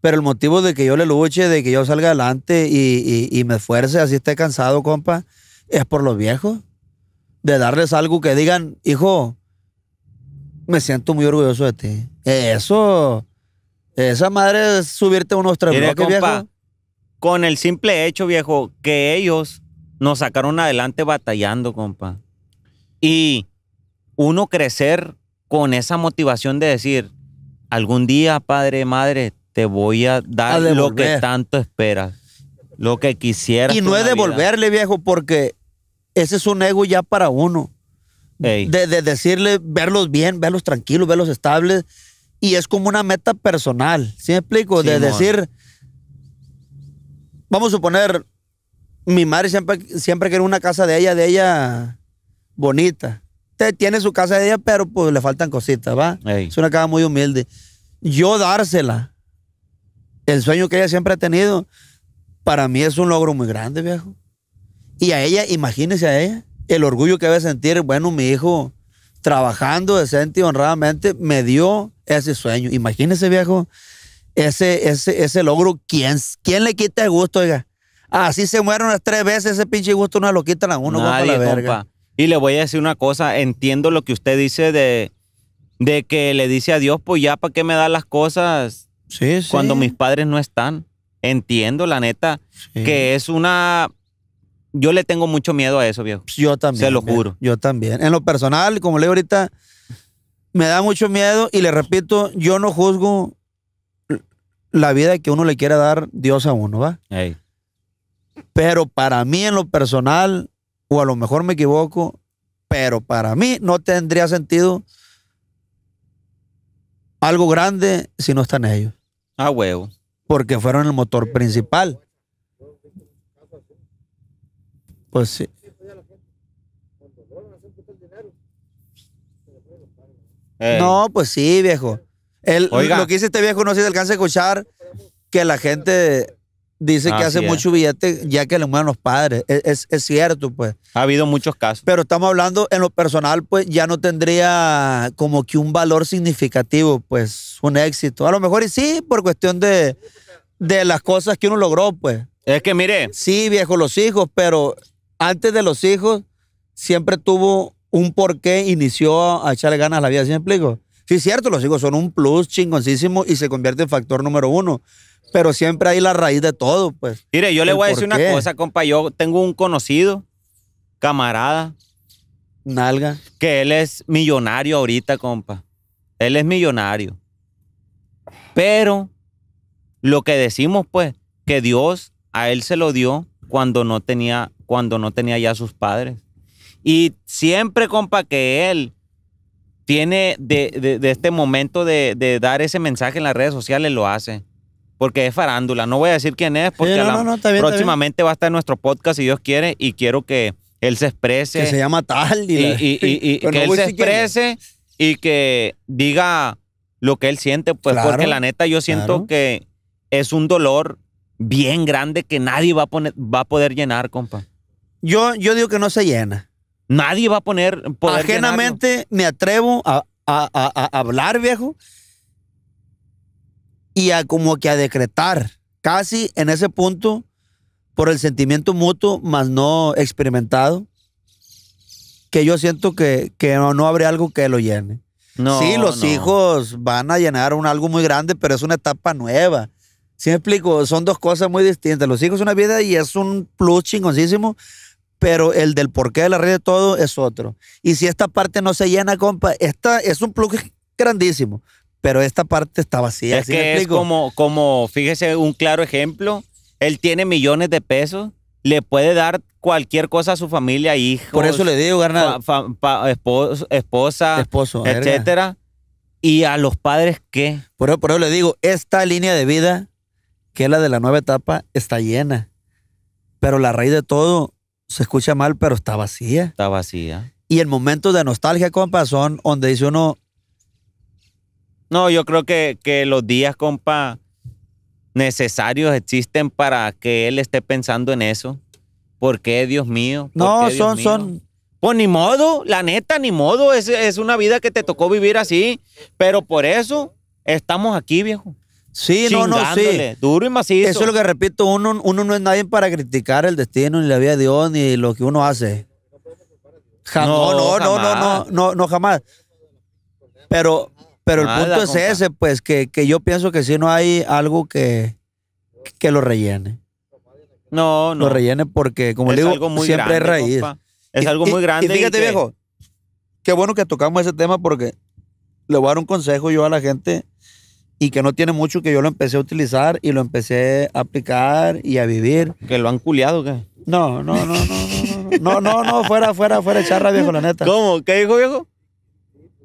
Pero el motivo de que yo le luche, de que yo salga adelante y, me esfuerce, así esté cansado, compa, es por los viejos. De darles algo que digan, hijo, me siento muy orgulloso de ti. Eso, esa madre es subirte unos tres bloques, compa, viejo.
Con el simple hecho, viejo, que ellos nos sacaron adelante batallando, compa. Y uno crecer con esa motivación de decir, algún día, padre, madre, te voy a dar lo que tanto esperas, lo que quisieras. Y no es devolverle,
viejo, porque ese es un ego ya para uno. De, decirle, verlos bien, verlos tranquilos, verlos estables. Y es como una meta personal, ¿sí me explico? de decir, vamos a suponer, mi madre siempre, siempre quiere una casa de ella, de ella bonita. Usted tiene su casa de ella, pero pues le faltan cositas, ¿va? Es una casa muy humilde. Yo dársela el sueño que ella siempre ha tenido, para mí es un logro muy grande, viejo. Y a ella, imagínese a ella, el orgullo que debe sentir, bueno, mi hijo trabajando decente y honradamente me dio ese sueño. Imagínese, viejo, ese, ese, logro, ¿quién, ¿quién le quita el gusto, oiga? Así se mueren unas tres veces, ese pinche gusto no lo quitan a uno. Nadie, la
Y le voy a decir una cosa, entiendo lo que usted dice de, de que le dice a Dios, pues ya, ¿para qué me da las cosas? Cuando mis padres no están. Entiendo, la neta, que es una. Yo le tengo mucho miedo a eso, viejo. Yo también. Se lo juro.
Yo también. En lo personal, como le digo ahorita, me da mucho miedo y le repito, yo no juzgo la vida que uno le quiera dar Dios a uno, ¿va? Pero para mí, en lo personal, o a lo mejor me equivoco, pero para mí no tendría sentido algo grande si no están ellos. Ah, huevo. Porque fueron el motor principal. Pues sí. No, pues sí, viejo. El, Lo que dice este viejo no sé si alcanza a escuchar que la gente dice que hace mucho billete ya que le mueven los padres. Es, cierto, pues. Ha habido muchos casos. Pero estamos hablando en lo personal, pues ya no tendría como que un valor significativo, pues un éxito. A lo mejor y sí, por cuestión de, de las cosas que uno logró, pues. Es que mire. Sí, viejo, los hijos, pero antes de los hijos siempre tuvo un porqué, inició a echarle ganas a la vida, ¿sí me explico? Sí, cierto, los hijos son un plus chingoncísimo y se convierte en factor número uno pero siempre hay la raíz de todo, pues. Mire, yo le voy a decir una cosa,
compa. Yo tengo un conocido, camarada. Nalga. Que él es millonario ahorita, compa. Él es millonario. Pero lo que decimos, pues, que Dios a él se lo dio cuando no tenía, cuando no tenía ya sus padres. Y siempre, compa, que él tiene de, de, este momento de, de dar ese mensaje en las redes sociales, lo hace porque es farándula. No voy a decir quién es, porque próximamente va a estar en nuestro podcast si Dios quiere y quiero que él se exprese. Que se llama tal. Y, y, y, que él se exprese y que diga lo que él siente, pues porque la neta yo siento que es un dolor bien grande que nadie va a, poner, va a poder llenar, compa.
Yo, yo digo que no se llena. Nadie va a poner... Poder Ajenamente me atrevo a, a hablar, viejo, y como que a decretar, casi en ese punto, por el sentimiento mutuo, más no experimentado, que yo siento que, no, habrá algo que lo llene. No, sí, los hijos van a llenar un algo muy grande, pero es una etapa nueva. Si ¿Sí me explico? Son dos cosas muy distintas. Los hijos es una vida y es un plus chingoncísimo, pero el del porqué de la red de todo es otro. Y si esta parte no se llena, compa, esta es un plus grandísimo pero esta parte está vacía. Es que es como,
como, fíjese, un claro ejemplo. Él tiene millones de pesos, le puede dar cualquier cosa a su familia, hijos. Por eso le digo, esposa,
Esposo, etcétera. ¿Y a los padres qué? Por eso, le digo, esta línea de vida, que es la de la nueva etapa, está llena. Pero la raíz de todo se escucha mal, pero está vacía.
Está vacía.
Y el momento de nostalgia, compa, son donde dice uno,
no, yo creo que, los días, compa, necesarios existen para que él esté pensando en eso. ¿Por qué, Dios mío? no, son, son. Pues ni modo, la neta, ni modo. Es, es una vida que te tocó vivir así. Pero por eso estamos aquí, viejo. Sí, no, no, sí. Duro y macizo. Eso es lo que repito,
uno, uno no es nadie para criticar el destino, ni la vida de Dios, ni lo que uno hace. no, no, no, no, no, no, no, jamás. Pero pero el punto es ese, pues, que, yo pienso que si no hay algo que, lo rellene. No, no. Lo rellene porque, como le digo, siempre es raíz. Es algo muy grande. Y, fíjate, viejo, qué bueno que tocamos ese tema porque le voy a dar un consejo yo a la gente y que no tiene mucho que yo lo empecé a utilizar y lo empecé a aplicar y a vivir. ¿Que lo han culeado qué? No, no, no, no, no, no, no, no, fuera, fuera, fuera, charra, viejo, la neta. ¿Cómo? ¿Qué dijo, viejo?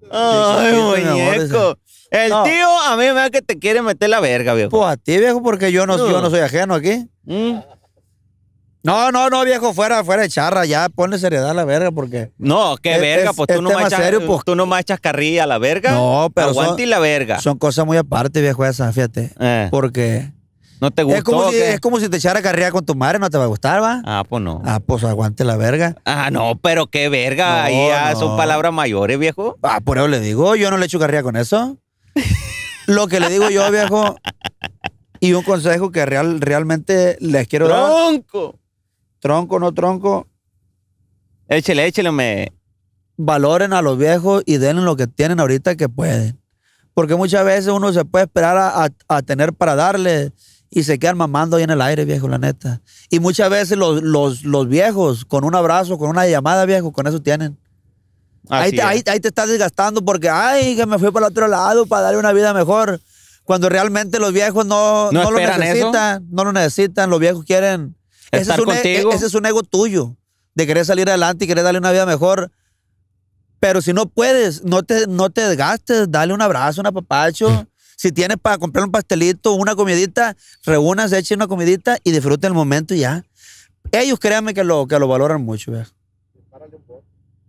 Ay,
muñeco. El tío a mí me da que te quiere meter la verga, viejo.
Pues a ti, viejo, porque yo no, Yo no soy ajeno aquí. Mm. No, no, no, viejo, fuera, fuera de charra, ya ponle seriedad a la verga porque.
No, qué verga, pues, pues tú, no me echas tú no carrilla a la verga. No, pero. Aguante son, y la verga. Son
cosas muy aparte, viejo, esas, fíjate. Eh. Porque no te Es como, si, es como si te echara carrera con tu madre, no te va a gustar, ¿va? Ah, pues no. Ah, pues aguante la verga.
Ah, no, pero qué verga. ahí ya son palabras mayores,
viejo. Ah, por eso le digo, yo no le echo carrera con eso. Lo que le digo yo, viejo, y un consejo que real, realmente les quiero dar. Tronco. Tronco, no tronco. Échele, échele, me. Valoren a los viejos y denle lo que tienen ahorita que pueden. Porque muchas veces uno se puede esperar a tener para darle y se quedan mamando ahí en el aire, viejo, la neta. Y muchas veces los, viejos, con un abrazo, con una llamada, viejo, con eso tienen. Ahí te, estás desgastando porque, ay, que me fui para el otro lado para darle una vida mejor. Cuando realmente los viejos no, no, lo necesitan, no lo necesitan, los viejos quieren. Ese es, un, e-, e-, ese es un ego tuyo, de querer salir adelante y querer darle una vida mejor. Pero si no puedes, no te, no te desgastes, dale un abrazo, una papacho. Si tienes para comprar un pastelito, una comidita, reúnanse, echen una comidita y disfruta el momento y ya. Ellos créanme que lo, que lo valoran mucho, viejo.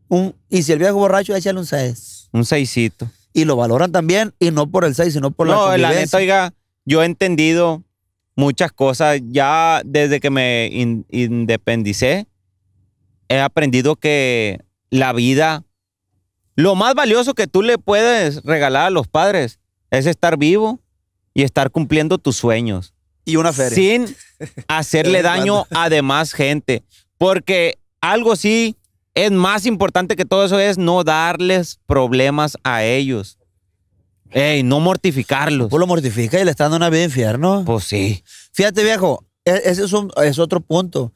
Un, y si el viejo borracho, échale un seis. Un seisito. Y lo valoran también, y no por el seis, sino por la No, la neta, oiga, yo he entendido
muchas cosas. Ya desde que me independicé, he aprendido que la vida, lo más valioso que tú le puedes regalar a los padres es estar vivo y estar cumpliendo tus sueños. Y una feria. Sin hacerle daño a demás gente. Porque algo sí es más importante que todo eso es no darles problemas a ellos.
Ey, no mortificarlos. Pues lo mortifica y le está dando una vida infierno. Pues sí. Fíjate, viejo, e, ese es, otro punto.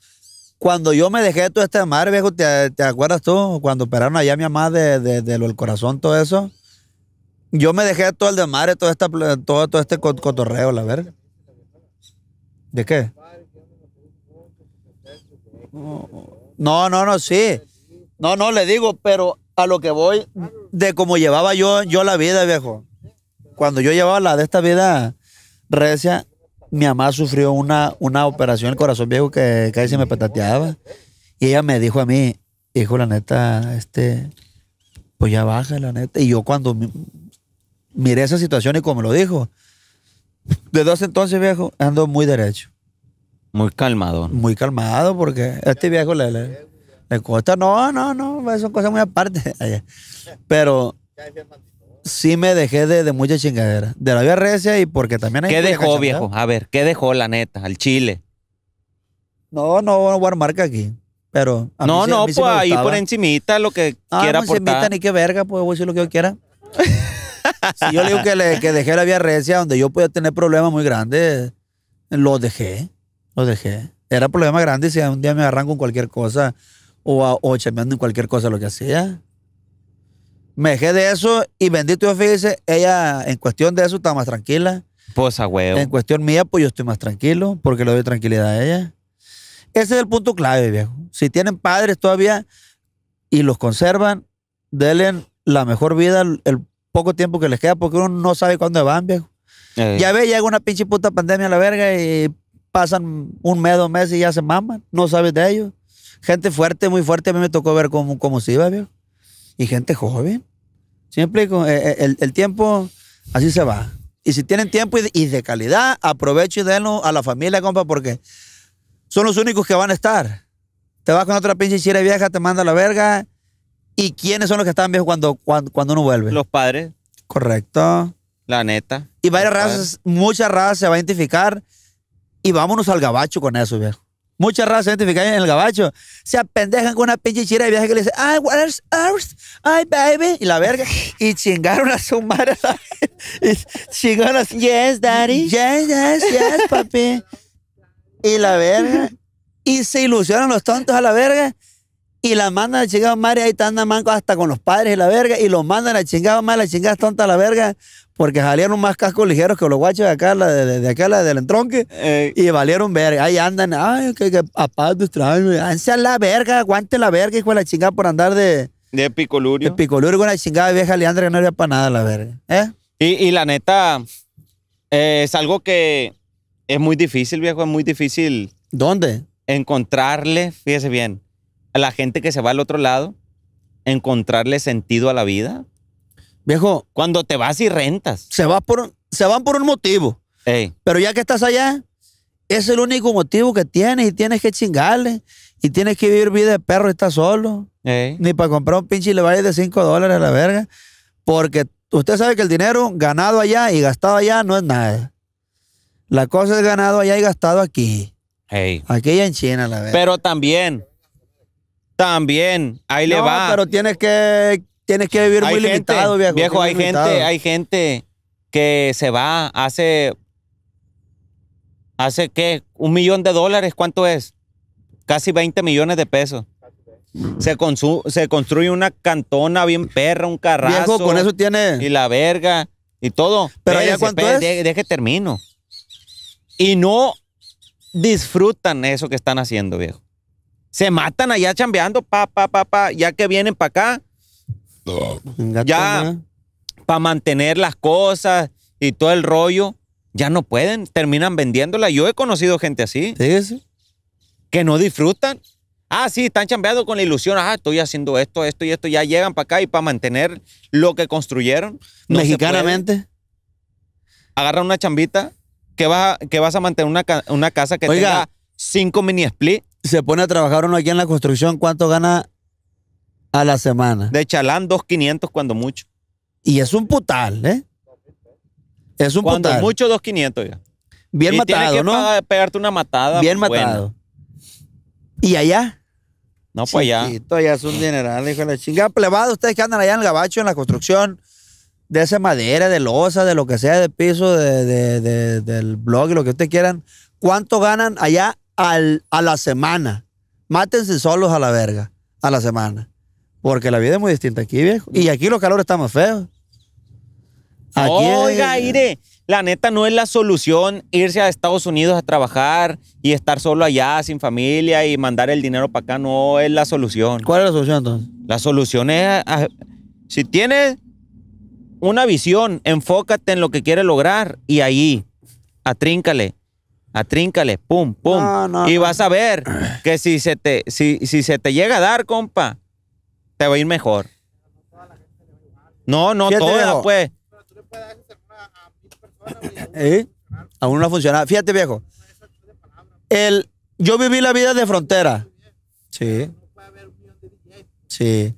Cuando yo me dejé de toda esta madre, viejo, ¿te, acuerdas tú? Cuando operaron allá mi mamá de lo del corazón, todo eso. Yo me dejé todo el desmadre, todo, esta, todo, todo este cotorreo, la verdad. ¿De qué? No, no, no, sí. No, no, le digo, pero a lo que voy, de cómo llevaba yo, yo la vida, viejo. Cuando yo llevaba la de esta vida recia, mi mamá sufrió una, una operación en el corazón viejo que casi me petateaba. Y ella me dijo a mí, hijo, la neta, este, pues ya baja, la neta. Y yo cuando miré esa situación y como lo dijo, desde hace entonces, viejo, ando muy derecho. Muy calmado. Muy calmado porque este viejo le, le, cuesta, no, no, no, son cosas muy aparte. Pero sí me dejé de, de mucha chingadera. De la vida recia y porque también hay... ¿Qué dejó, viejo?
A ver, ¿qué dejó la neta al Chile?
No, no, no voy a armar aquí. Pero. no, no, pues ahí por encimita lo que ah, quiera aportar. encimita ni qué verga, pues voy a decir lo que yo quiera. si yo le digo que, dejé la vía recia, donde yo podía tener problemas muy grandes, lo dejé. Lo dejé. Era problema grande si un día me agarran con cualquier cosa o, o chameando en cualquier cosa lo que hacía. Me dejé de eso y bendito Dios, fíjese, ella en cuestión de eso está más tranquila.
Pues a huevo.
En cuestión mía, pues yo estoy más tranquilo porque le doy tranquilidad a ella. Ese es el punto clave, viejo. Si tienen padres todavía y los conservan, denle la mejor vida, el, poco tiempo que les queda porque uno no sabe cuándo van, viejo. Eh. Ya ve, llega una pinche puta pandemia a la verga y pasan un mes, dos meses y ya se maman. No sabes de ellos. Gente fuerte, muy fuerte. A mí me tocó ver cómo, cómo se iba, viejo. Y gente joven. Siempre con, eh, eh, el, tiempo así se va. Y si tienen tiempo y de, calidad, aprovecho y denlo a la familia, compa, porque son los únicos que van a estar. Te vas con otra pinche chira vieja, te manda a la verga ¿Y quiénes son los que están viejos cuando, cuando, uno vuelve? Los padres. Correcto.
La neta.
Y varias razas, muchas razas se va a identificar. Y vámonos al gabacho con eso, viejo. Muchas razas se identificar en el gabacho. Se apendejan con una pinche chira de viaje que le dice, ay, where's earth? Ay, baby. Y la verga. Y chingaron a su madre. y chingaron a Yes, daddy. Yes, yes, yes, papi. y la verga. Y se ilusionan los tontos a la verga y la mandan a chingada madre, ahí están manco hasta con los padres y la verga, y los mandan a chingada madre, la chingada tonta la verga, porque salieron más cascos ligeros que los guachos de acá, la de, de acá, la del entronque, eh. y valieron verga. Ahí andan, ay, que, que Anse a la verga, aguante la verga, hijo de la chingada, por andar de. De picolurio. De picolurio con la chingada vieja Leandra que no había para nada la verga. ¿eh?
Y, la neta, eh, es algo que es muy difícil, viejo, es muy difícil. ¿Dónde? Encontrarle, fíjese bien a la gente que se va al otro lado, encontrarle sentido a la vida. Viejo. Cuando te vas y rentas.
Se, va por, se van por un motivo. Pero ya que estás allá, es el único motivo que tienes y tienes que chingarle. Y tienes que vivir vida de perro y estás solo. Ni para comprar un pinche le de 5 dólares a la verga. Porque usted sabe que el dinero ganado allá y gastado allá no es nada. La cosa es ganado allá y gastado aquí. Aquí en China, la verga.
Pero también también, ahí le va. Pero
tienes que, tienes que vivir muy limitado, viejo. Viejo, hay gente, hay
gente que se va, hace. ¿Hace qué? ¿Un millón de dólares? ¿Cuánto es? Casi 20 millones de pesos. Se, se construye una cantona bien perra, un carrazo. Viejo, con eso tiene. Y la verga, y todo. Pero allá cuánto es? deje termino. Y no disfrutan eso que están haciendo, viejo. Se matan allá chambeando, pa, pa, pa, pa, ya que vienen para acá. Ya para mantener las cosas y todo el rollo, ya no pueden, terminan vendiéndola. Yo he conocido gente así. Sí, Que no disfrutan. Ah, sí, están chambeando con la ilusión. Ah, estoy haciendo esto, esto y esto. Ya llegan para acá y para mantener lo que construyeron. Mexicanamente. Agarra una chambita que vas a, vas a mantener una, casa que tenga cinco mini split. Se pone a
trabajar uno aquí en la construcción, ¿cuánto gana a la semana? De
chalán, 2.500 cuando mucho. Y es un putal, ¿eh? Es un cuando putal. mucho, 2.500 ya.
Bien y matado, ¿no?
pegarte una matada. Bien matado. ¿Y allá? No, pues
Chiquito, allá. allá es un general, hijo de la chingada. Plebado, ustedes que andan allá en el gabacho, en la construcción, de esa madera, de losa, de lo que sea, de piso, del blog lo que ustedes quieran, ¿cuánto ganan allá a la semana. Mátense solos a la verga, a la semana. Porque la vida es muy distinta aquí, viejo. Y aquí los calores están más feos.
Oiga, aire la neta no es la solución irse a Estados Unidos a trabajar y estar solo allá sin familia y mandar el dinero para acá. No es la solución. ¿Cuál es la solución entonces? La solución es, ah, si tienes una visión, enfócate en lo que quieres lograr y ahí, atríncale atríncale, pum, pum. y vas a ver que si se, te, si, se te llega a dar, compa, te va a ir mejor. No, no toda, pues. puedes
¿Eh? no funciona. Fíjate, viejo. El, yo viví la vida de frontera. Sí. Sí.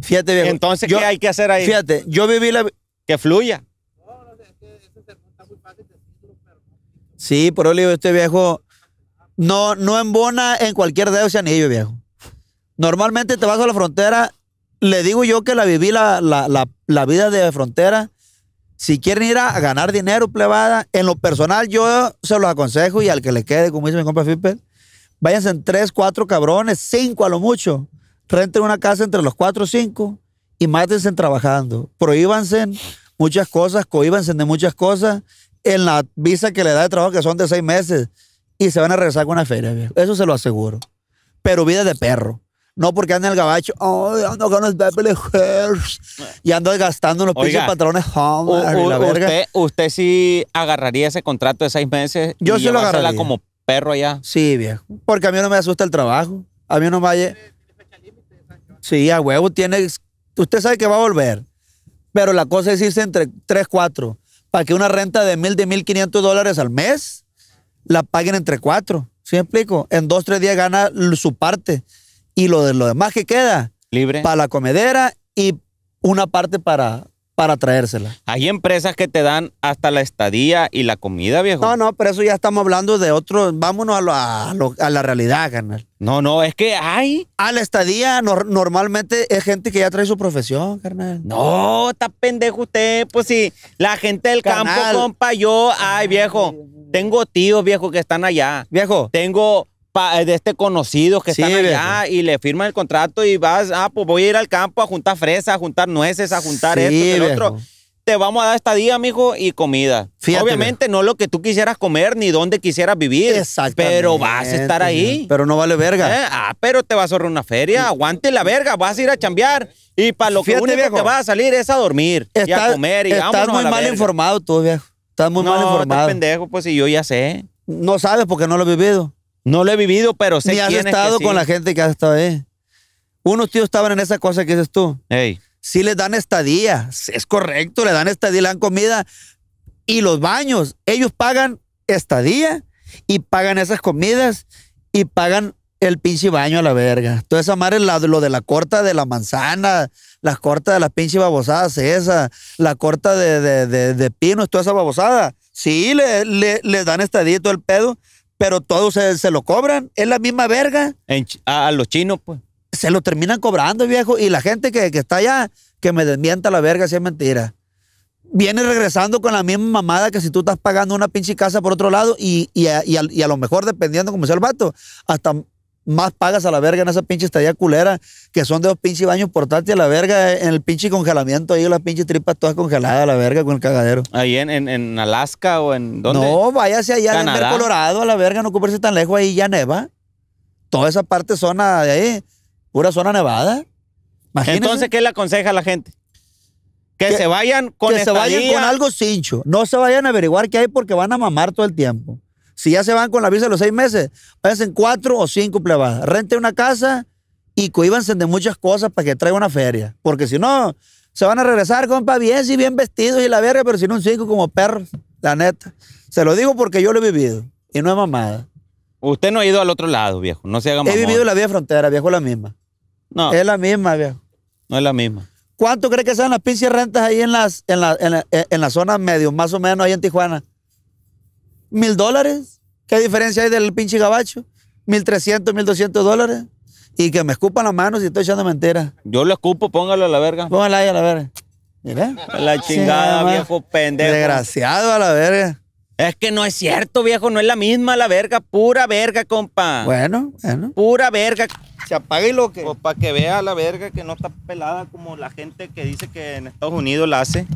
Fíjate, viejo. Entonces, ¿qué hay que hacer ahí? Fíjate, yo viví la... Que fluya. Sí, pero le este viejo no, no embona en cualquier dedo ese anillo, viejo. Normalmente te vas a la frontera, le digo yo que la viví la, la, la, vida de frontera. Si quieren ir a, ganar dinero, plebada, en lo personal yo se los aconsejo y al que le quede, como dice mi compa Fipper, váyanse en tres, cuatro cabrones, cinco a lo mucho. Renten una casa entre los cuatro o cinco y mátense trabajando. Prohíbanse muchas cosas, cohíbanse de muchas cosas en la visa que le da de trabajo, que son de seis meses, y se van a regresar con una feria, Eso se lo aseguro. Pero vida de perro. No porque ande el gabacho, oh, ando con Beverly y ando gastando unos pinches patrones Usted,
usted sí agarraría ese contrato de seis meses Yo y sí lo agarraría. como
perro allá. Sí, viejo. Porque a mí no me asusta el trabajo. A mí no me... Vaya... Sí, a huevo tiene... Usted sabe que va a volver. Pero la cosa es irse entre tres, cuatro para que una renta de mil, de mil quinientos dólares al mes la paguen entre cuatro. ¿Sí me explico? En dos, tres días gana su parte. Y lo, de, lo demás que queda. Libre. Para la comedera y una parte para, para traérsela.
Hay empresas que te dan hasta la estadía y la comida, viejo. No, no,
pero eso ya estamos hablando de otro. Vámonos a, a, la realidad, carnal. No, no, es que hay. A la estadía normalmente es gente que ya trae su profesión, carnal. No,
está pendejo usted. Pues sí, la gente del campo, compa, yo, ay, viejo. Tengo tíos, viejo, que están allá. Viejo. Tengo de este conocido que están allá y le firman el contrato y vas, ah, pues voy a ir al campo a juntar fresas, a juntar nueces, a juntar esto y el otro. Te vamos a dar estadía, mijo, y comida. Obviamente no lo que tú quisieras comer ni dónde quisieras vivir. Pero vas a estar ahí.
Pero no vale verga. Eh,
ah, pero te vas a ahorrar una feria. Aguante la verga, vas a ir a chambear. Y para lo que único vas a salir es a dormir y a comer. estás muy mal
informado tú, viejo. Estás muy mal informado. pendejo,
pues, si yo ya sé.
No sabes porque no lo he vivido. No lo he vivido, pero sé Ni has estado con la gente que ha estado ahí. Eh. Unos tíos estaban en esa cosa que dices tú. Sí les dan estadía, es correcto, le dan estadía, le dan comida. Y los baños, ellos pagan estadía y pagan esas comidas y pagan el pinche baño a la verga. Toda esa madre, lo de la corta de la manzana, la corta de las pinches babosadas esa, la corta de, de, de, pinos, toda esa babosada. Sí, le, les dan estadía todo el pedo, pero todos se, lo cobran. Es la misma verga. a, los chinos, pues. Se lo terminan cobrando, viejo. Y la gente que, está allá, que me desmienta la verga si es mentira. Viene regresando con la misma mamada que si tú estás pagando una pinche casa por otro lado y, a, y a, lo mejor, dependiendo como sea el vato, hasta más pagas a la verga en esa pinche estadía culera, que son de dos pinches baños portátiles a la verga, en el pinche congelamiento, ahí las pinches tripas todas congeladas a la verga con el cagadero.
Ahí en, Alaska o en dónde? No, váyase allá en el Colorado
a la verga, no ocuparse tan lejos, ahí ya neva. Toda esa parte zona de ahí, pura zona nevada. Imagínense. Entonces, ¿qué le aconseja a la gente? Que, se vayan con Que se vayan con algo cincho. No se vayan a averiguar qué hay porque van a mamar todo el tiempo. Si ya se van con la visa de los seis meses, váyanse en cuatro o cinco plebadas. Rente una casa y coíbanse de muchas cosas para que traiga una feria. Porque si no, se van a regresar, compa, bien, sí, bien vestidos y la verga, pero si no, un cinco como perro, la neta. Se lo digo porque yo lo he vivido y no es mamada.
Usted no ha ido al otro lado, viejo. No se haga mamada. He vivido la
vía frontera, viejo, la misma. No. Es la misma, viejo. No es la misma. ¿Cuánto cree que sean las pinches rentas ahí en las, en la zona medio, más o menos, ahí en Tijuana? mil dólares. ¿Qué diferencia hay del pinche gabacho? Mil trescientos, mil doscientos dólares. Y que me escupan las manos y estoy echando mentiras
Yo le escupo, póngalo a la verga. Póngala ahí a la verga. Mira. La chingada, viejo pendejo. Desgraciado a la verga. Es que no es cierto, viejo. No es la misma la verga. Pura verga, compa. Bueno, bueno. Pura verga. Se apague lo que. Pues para que vea la verga que no está pelada como la gente que dice que en Estados Unidos la hace.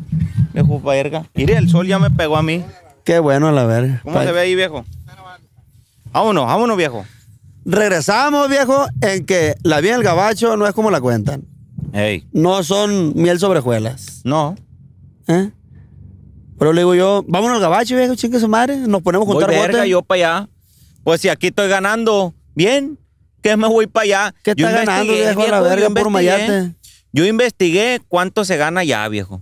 Viejo verga. Mire, el sol ya me pegó a mí.
Qué bueno, la verga. ¿Cómo
se ve ahí, viejo?
Vámonos, vámonos, viejo. Regresamos, viejo, en que la vida del gabacho no es como la cuentan. Ey. No son miel sobre juelas. No. ¿Eh? Pero le digo yo, vámonos al gabacho, viejo, chingue su madre. Nos ponemos a juntar voy verga, yo
para allá. Pues si aquí estoy ganando bien, ¿qué me voy para allá? ¿Qué yo ganando, viejo, a la verga, por Yo investigué cuánto se gana allá, viejo.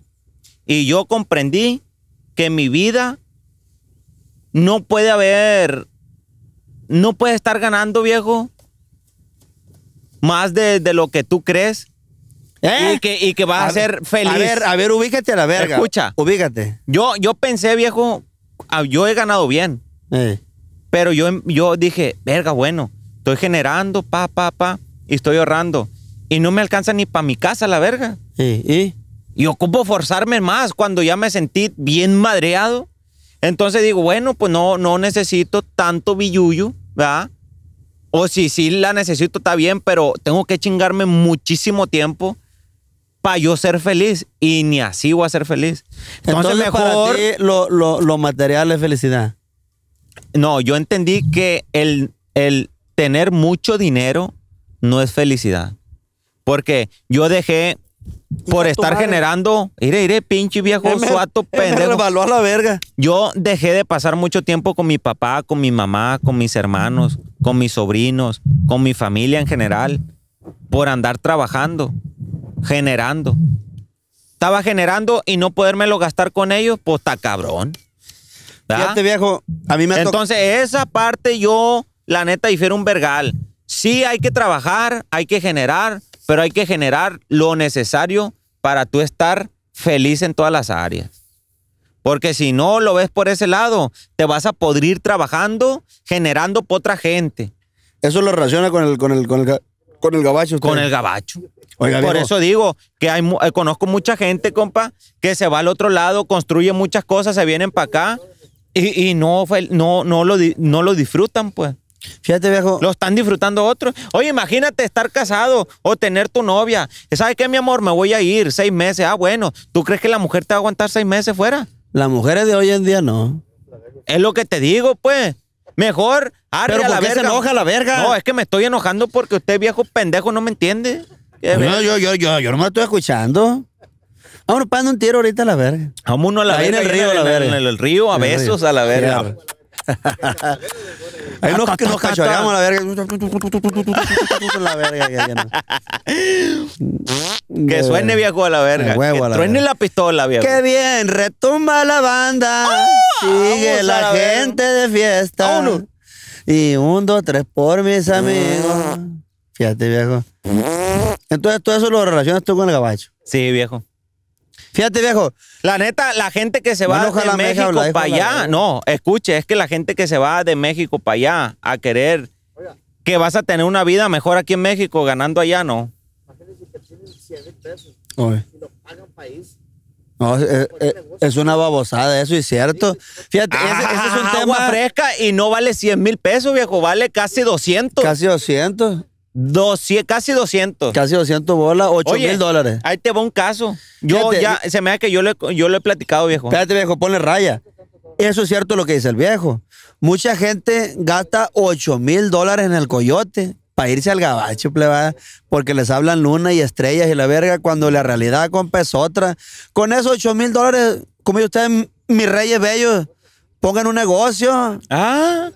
Y yo comprendí que mi vida no puede haber, no puede estar ganando, viejo, más de, lo que tú crees. ¿Eh? Y, que, y vas a, ser feliz. A ver, a a la verga. Escucha.
Ubícate.
Yo, yo pensé, viejo, ah, yo he ganado bien. Eh. Pero yo, yo dije, verga, bueno, estoy generando, pa, pa, pa, y estoy ahorrando. Y no me alcanza ni para mi casa, la verga. ¿Y? ¿Y? y ocupo forzarme más cuando ya me sentí bien madreado. Entonces digo, bueno, pues no, no necesito tanto billuyo, ¿verdad? O si sí la necesito, está bien, pero tengo que chingarme muchísimo tiempo para yo ser feliz. Y ni así voy a ser feliz. Entonces, mejor. lo, material es felicidad. No, yo entendí que el, el tener mucho dinero no es felicidad. Porque yo dejé por estar generando, iré, iré, pinche viejo suato pendejo. a la verga. Yo dejé de pasar mucho tiempo con mi papá, con mi mamá, con mis hermanos, con mis sobrinos, con mi familia en general, por andar trabajando, generando. Estaba generando y no podérmelo gastar con ellos, pues está cabrón. viejo, a mí me Entonces, esa parte yo, la neta, difiero un vergal. Sí hay que trabajar, hay que generar, pero hay que generar lo necesario para tú estar feliz en todas las áreas. Porque si no lo ves por ese lado, te vas a podrir trabajando, generando por otra gente. Eso lo relaciona con el, con el, con el, gabacho. Con el gabacho. por eso digo que hay, eh, conozco mucha gente, compa, que se va al otro lado, construye muchas cosas, se vienen para acá y, no, no, no, lo, no lo disfrutan, pues. Fíjate, viejo. Lo están disfrutando otros. Oye, imagínate estar casado o tener tu novia. ¿Sabes qué, mi amor? Me voy a ir seis meses. Ah, bueno. ¿Tú crees que la mujer te va a aguantar
seis meses fuera? Las mujeres de hoy en día no.
Es lo que te digo, pues. Mejor Pero a la verga. se enoja la verga? No, es que me estoy enojando porque usted, viejo pendejo, no me entiende.
No, yo, yo, yo, yo no me estoy escuchando. Vámonos pan un tiro ahorita a la verga. Vamos a la el río, a la verga. En el, río, a besos a la verga. Ahí nos, nos cachoreamos la verga. la verga
que suene viejo a la verga. que truene la pistola, viejo. Qué
bien, retumba la banda. Ah, Sigue la, gente de fiesta. Y un, dos, tres por mis ah. amigos. Fíjate, viejo. Entonces, todo eso lo relacionas tú con el gabacho. Sí, viejo. Fíjate, viejo. La
neta, la gente que se va de México para allá, no, escuche, es que la gente que se va de México para allá a querer que vas a tener una vida mejor aquí en México ganando allá, no.
es, eh, eh, es, una babosada, eso es cierto. Fíjate, es un ah, tema. fresca y no vale
100 mil pesos, viejo, vale casi 200. Casi 200 casi 200.
Casi 200 bolas, 8 mil dólares.
Ahí te va un caso. Yo ya, se me da que yo le yo he platicado, viejo. Espérate,
viejo, ponle raya. Eso es cierto lo que dice el viejo. Mucha gente gasta 8 mil dólares en el coyote para irse al gabacho, plebada, porque les hablan luna y estrellas y la verga, cuando la realidad, compa, es otra. Con esos 8 mil dólares, como ustedes, mis reyes bellos, pongan un negocio. Ah.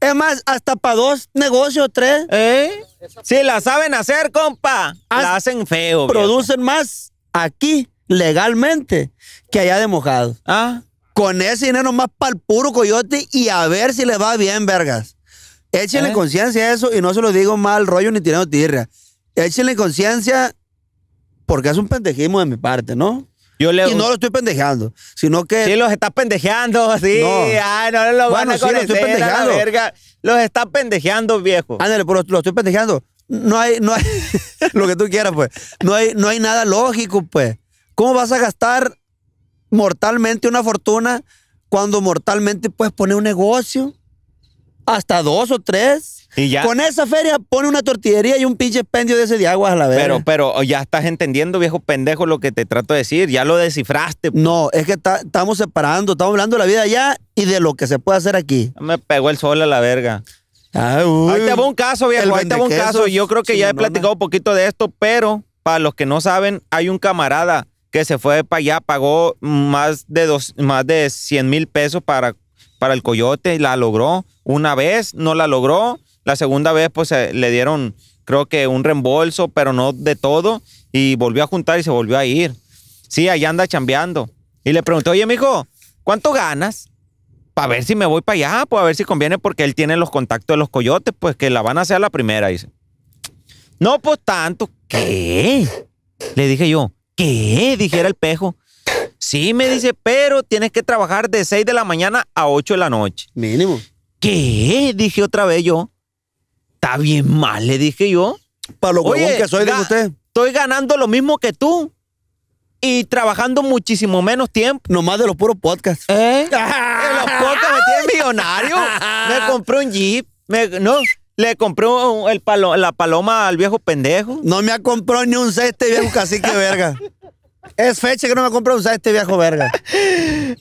Es más, hasta para dos negocios, tres. ¿Eh? Si la saben hacer, compa, la hacen feo. Producen más aquí, legalmente, que allá de mojado. Ah. Con ese dinero más para el puro coyote y a ver si le va bien, vergas. Échenle eh. conciencia a eso y no se lo digo mal rollo ni tirando tirria. Échenle conciencia porque es un pendejismo de mi parte, ¿no? Yo le... Y no lo estoy pendejeando, sino que... Sí, los estás pendejeando, sí. Ah, no. Ay, no lo van a sí, estoy Los estás pendejeando, viejo. Ándale, pero lo estoy pendejeando. No hay, no hay, lo que tú quieras, pues. No hay, no hay nada lógico, pues. ¿Cómo vas a gastar mortalmente una fortuna cuando mortalmente puedes poner un negocio? Hasta dos o tres ya. Con esa feria pone una tortillería y un pinche expendio de ese de aguas a la verga. Pero,
pero ya estás entendiendo, viejo pendejo, lo que te trato de decir. Ya lo descifraste.
No, es que estamos separando, estamos hablando de la vida allá y de lo que se puede hacer aquí.
Me pegó el sol a la verga. ahí te va un caso, viejo. Ahí te hago un caso. Yo creo que ya he platicado un poquito de esto, pero para los que no saben, hay un camarada que se fue para allá, pagó más de, dos, más de 100 mil pesos para, para el coyote y la logró. Una vez no la logró la segunda vez, pues eh, le dieron, creo que un reembolso, pero no de todo, y volvió a juntar y se volvió a ir. Sí, allá anda chambeando. Y le pregunté, oye, mijo, ¿cuánto ganas? Para ver si me voy para allá, pues a ver si conviene, porque él tiene los contactos de los coyotes, pues que la van a hacer la primera, dice. No, pues tanto. ¿Qué? Le dije yo, ¿qué? Dijera el pejo. Sí, me dice, pero tienes que trabajar de 6 de la mañana a 8 de la noche. Mínimo. ¿Qué? Dije otra vez yo está bien mal, le dije yo. Para lo huevón que soy, de usted. Estoy ganando lo mismo que tú y trabajando muchísimo menos tiempo. Nomás de los puros podcasts. ¿Eh? de los podcasts me tienen millonario. me compré
un jeep. no, le compré el la paloma al viejo pendejo. No me ha comprado ni un ceste viejo cacique verga. Es fecha que no me ha comprado un ceste viejo verga.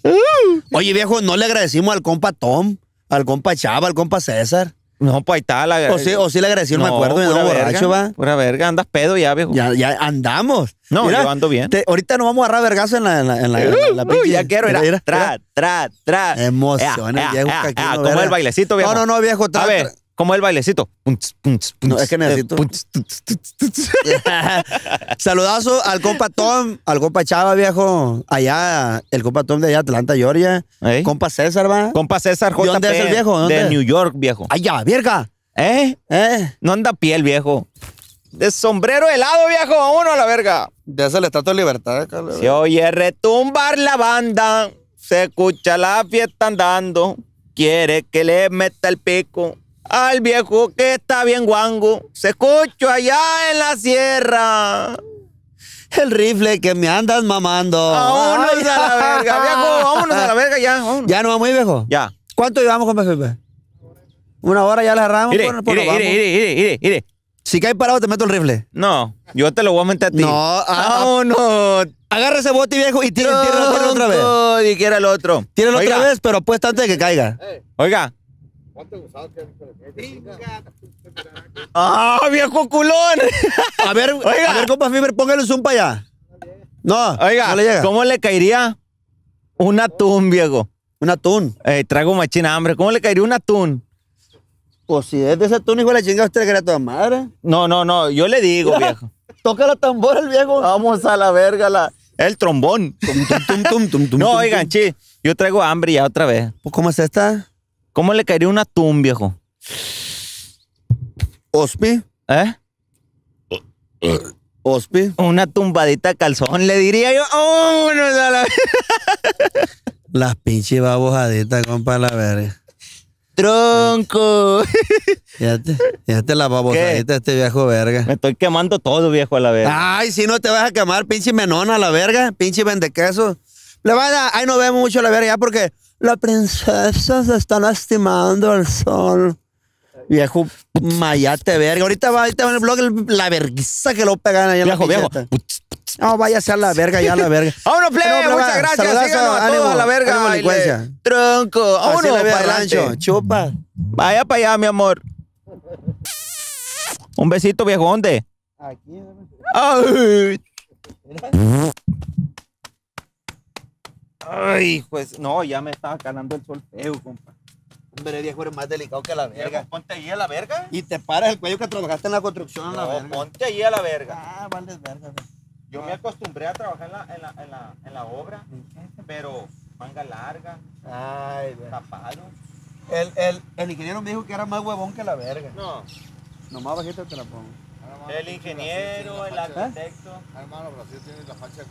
Uh. Oye, viejo, no le agradecimos al compa Tom, al compa Chava, al compa César. No, pues ahí está la O sí, o sí la agresión, no, me acuerdo, no, borracho, va. Pura verga, andas pedo ya, viejo. Ya, ya andamos. No, mira, yo ando bien. ahorita nos vamos a agarrar vergazo en la, en la, la, uh, ya quiero, mira, mira, tra, tra, tra. Emociones, ah, ah, ah, Como el bailecito, viejo. No, no, no, viejo, tra. A ver,
¿Cómo es el bailecito?
No, es que necesito. Saludazo al compa Tom, al compa Chava, viejo. Allá, el compa Tom de allá, Atlanta, Georgia. Compa César, va. Compa César, JP. ¿De dónde es el viejo? de New
York, viejo. Allá, verga. ¿Eh? ¿Eh? No anda piel, viejo. De sombrero helado, viejo. Vámonos a la verga. Ya se le trato Libertad. Eh, Cabrón. Se oye retumbar la banda. Se escucha la fiesta andando. Quiere que le meta el pico al viejo que está bien guango, se escucho allá en la
sierra. El rifle que me andas mamando. Vámonos a la verga, viejo, vámonos a la verga ya. Ya no vamos, viejo. Ya. ¿Cuánto llevamos con Pepe? Una hora ya la agarramos. Mire, mire, mire, Si cae parado, te meto el rifle. No, yo te lo voy a meter a ti. No, ah, ah. vámonos. Agarra ese bote, viejo, y tira, el otro otra vez.
no, ni quiera el otro. Tíralo otra vez,
pero apuesta antes de que caiga. Oiga, ¿Cuánto ¡Ah, viejo culón! A ver, a ver, compa Fiber, póngale un zoom para allá. No, Oiga, ¿cómo le caería
un atún, viejo? Un atún. Eh, traigo machina hambre. ¿Cómo le caería un atún?
Pues si es de ese atún, hijo de la chingada, usted le a madre. No, no, no, yo le digo, viejo. Toca la tambora el viejo. Vamos a la verga, la... El trombón. no, oigan,
chi, yo traigo hambre ya otra vez. Pues, ¿cómo es esta? ¿Cómo le caería una atún, viejo? ¿Ospi? ¿Eh? ¿Ospi? Una tumbadita de calzón, le diría yo. ¡Oh, no, la...
Las pinches babojaditas, compa, la verga. ¡Tronco! Fíjate, fíjate la babojadita este viejo verga. Me estoy quemando todo, viejo, a la verga. Ay, si no te vas a quemar, pinche menona, a la verga. Pinche vende queso. Le dar... ay, no vemos mucho la verga ya porque la princesa se está lastimando al sol. Viejo, mayate verga. Ahorita va, a va en el blog la vergüenza que lo pegan allá. Viejo, viejo. No, Vaya a la verga, ya a la verga.
Vámonos, plebe, muchas gracias. Saludazo,
a a la verga.
tronco. Vámonos, para rancho.
Chupa. Vaya
para allá, mi amor. Un besito, viejo. ¿Dónde? Aquí. Ay.
Ay, pues no, ya me estaba calando el sol feo, compa. Hombre, viejo, eres más delicado que la verga. ponte ahí a la verga. Y te paras el cuello que trabajaste en la construcción a la verga. Ponte ahí
a la verga. Ah, vales verga. Yo me acostumbré a trabajar en la, en la, en la, en la obra, pero manga larga,
Ay, tapado. El, el, el, ingeniero me dijo que era más huevón que la verga. No. Nomás bajito te la pongo. El ingeniero, el arquitecto. Hermano, Brasil tiene la facha